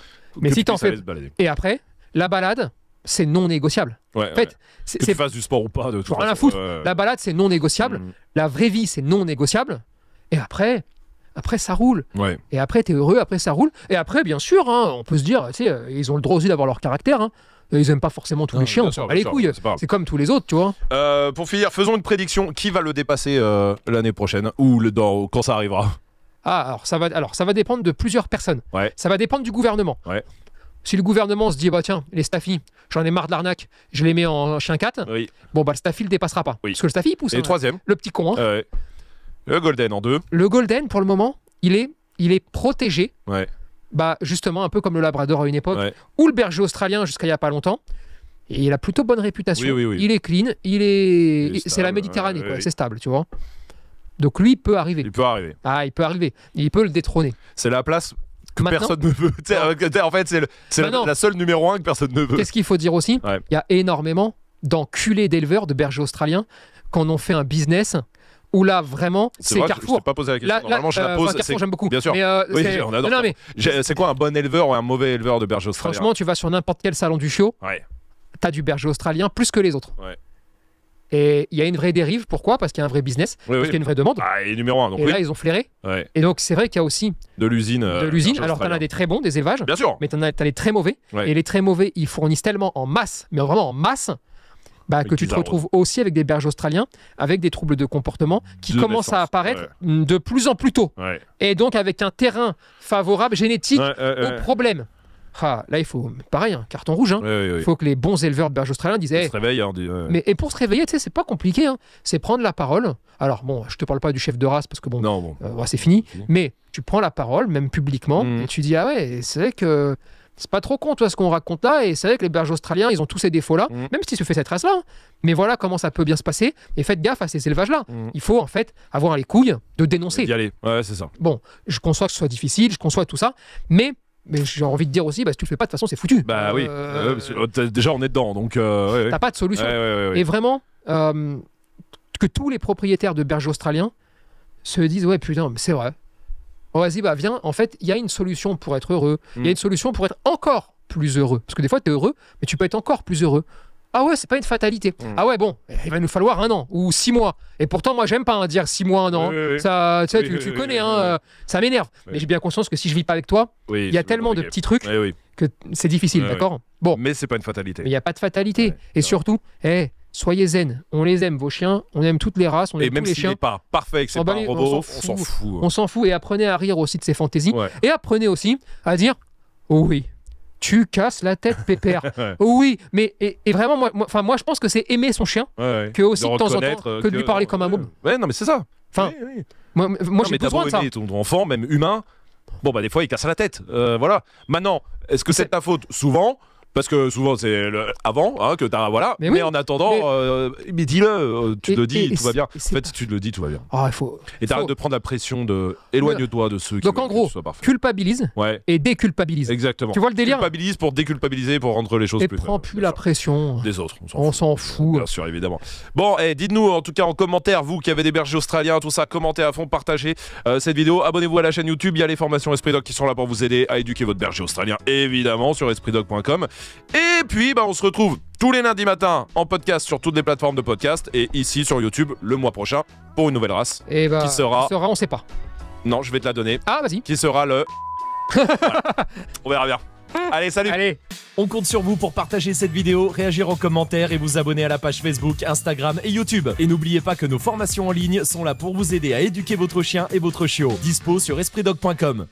mais si t'en fais. Et après, la balade, c'est non négociable. en fait, que tu fasses du sport ou pas, de tout. Rien La balade, c'est non négociable. Mm. La vraie vie, c'est non négociable. Et après, après ça roule. Et après, tu es heureux, après ça roule. Et après, bien sûr, hein, on peut se dire, euh, ils ont le droit aussi d'avoir leur caractère. Hein. Ils aiment pas forcément tous les chiens, on les couilles. C'est comme tous les autres, tu vois. Euh, pour finir, faisons une prédiction. Qui va le dépasser euh, l'année prochaine ou le, quand ça arrivera Ah, alors ça, va, alors ça va dépendre de plusieurs personnes. Ça va dépendre du gouvernement. Si le gouvernement se dit, bah tiens, les staffis, j'en ai marre de l'arnaque, je les mets en chien 4, oui. bon, bah le staffy le dépassera pas. Parce que le staffy il pousse. Hein. troisième. Le petit con. ouais. Le Golden en deux. Le Golden, pour le moment, il est, il est protégé. Ouais. Bah, justement, un peu comme le Labrador à une époque, ou le berger australien jusqu'à il n'y a pas longtemps. Et il a plutôt bonne réputation. Il est clean, il est. C'est la Méditerranée, C'est stable, tu vois. Donc lui, il peut arriver. Il peut arriver. Ah, il peut arriver. Il peut le détrôner. C'est la place que personne ne veut. Euh, en fait, c'est bah la, seule numéro un que personne ne veut. Qu'est-ce qu'il faut dire aussi Il y a énormément d'enculés d'éleveurs, de bergers australiens, qu'on ont fait un business où là vraiment c'est Carrefour. Je c'est... quoi un bon éleveur ou un mauvais éleveur de berger australien Franchement, tu vas sur n'importe quel salon du show Ouais. as du berger australien plus que les autres. Et il y a une vraie dérive. Pourquoi Parce qu'il y a un vrai business, parce qu'il y a une vraie demande. Ah, et numéro un. et là, ils ont flairé. Et donc, c'est vrai qu'il y a aussi de l'usine. Euh, de l'usine. Alors, t'en as des très bons, des élevages. Bien sûr. Mais en as, des les très mauvais. Et les très mauvais, ils fournissent tellement en masse, mais vraiment en masse, bah, que tu te retrouves aussi avec des berges australiens, avec des troubles de comportement qui commencent à apparaître de plus en plus tôt. Et donc avec un terrain favorable génétique au problème. Ah, là, il faut, pareil, hein, carton rouge. Il hein. faut que les bons éleveurs de berges australiens disent. Ils se réveillent. Hein, mais, et pour se réveiller, tu sais, c'est pas compliqué. C'est prendre la parole. Alors, bon, je te parle pas du chef de race parce que bon, bon. Euh, c'est fini. Mais tu prends la parole, même publiquement, mmh. et tu dis Ah ouais, c'est vrai que c'est pas trop con, toi, ce qu'on raconte là. Et c'est vrai que les berges australiens, ils ont tous ces défauts-là, mm. même s'ils se fait cette race-là. Hein. Mais voilà comment ça peut bien se passer. Et faites gaffe à ces élevages-là. Mm. Il faut, en fait, avoir les couilles de dénoncer. y aller, ouais, c'est ça. Bon, je conçois que ce soit difficile, je conçois tout ça. Mais mais j'ai envie de dire aussi, bah, si tu le fais pas, de toute façon, c'est foutu. Bah oui, euh, oh, déjà on est dedans, donc. Euh, t'as pas de solution. Et vraiment, euh, que tous les propriétaires de berges australiens se disent, ouais, putain, c'est vrai, vas-y, bah viens, en fait, il y a une solution pour être heureux. Il y a hmm. une solution pour être encore plus heureux. Parce que des fois, tu es heureux, mais tu peux être encore plus heureux. Ah ouais, c'est pas une fatalité. Hmm. Ah ouais, bon, il va nous falloir un an ou six mois. Et pourtant, moi, j'aime pas hein, dire six mois, un an. Ça, tu, sais, tu, connais, hein, euh, ça m'énerve. Mais j'ai bien conscience que si je vis pas avec toi, il y a tellement de petits trucs que c'est difficile, d'accord Bon. Mais c'est pas une fatalité. Il n'y a pas de fatalité. Et surtout, hé, eh, soyez zen. On les aime, vos chiens. On aime toutes les races. On les aime tous les chiens. n'est pas parfait que c'est pas un on robot, s'en on s'en fout. On s'en fout. Et apprenez à rire aussi de ses fantaisies. Et apprenez aussi à dire oh oui. Tu casses la tête, pépère. Oh oui, mais et, vraiment, moi, je pense que c'est aimer son chien, que aussi de, temps que, lui parler comme un môme. Ouais, non, mais c'est ça. Enfin, oui, moi, moi j'ai besoin ton enfant, même humain, bon bah des fois il casse la tête euh, voilà maintenant est-ce que c'est, ta faute souvent parce que souvent c'est avant hein, que t'as voilà. Mais, en attendant, mais, euh, dis-le, euh, tu le dis, tout va bien. En ah, fait, si tu le dis, tout va bien. Et t'arrêtes de prendre la pression de éloigne-toi de ceux Donc, qui. Donc en gros, culpabilise et déculpabilise. Exactement. Tu vois le délire Culpabilise pour déculpabiliser, pour rendre les choses plus. Et prends plus la pression des autres. On s'en fout. Bien sûr, évidemment. Bon, et eh, dites-nous en tout cas en commentaire, vous qui avez des bergers australiens, tout ça, commentez à fond, partagez euh, cette vidéo, abonnez-vous à la chaîne YouTube. Il y a les formations Esprit Dog qui sont là pour vous aider à éduquer votre berger australien, évidemment, sur espritdog.com. Et puis, bah, on se retrouve tous les lundis matins en podcast sur toutes les plateformes de podcast et ici sur YouTube le mois prochain pour une nouvelle race. Et eh ben, qui sera... sera On sait pas. Non, je vais te la donner. Ah, vas-y. Qui sera le. On verra bien. Allez, salut. Allez. On compte sur vous pour partager cette vidéo, réagir en commentaire et vous abonner à la page Facebook, Instagram et YouTube. Et n'oubliez pas que nos formations en ligne sont là pour vous aider à éduquer votre chien et votre chiot. Dispo sur espritdoc.com.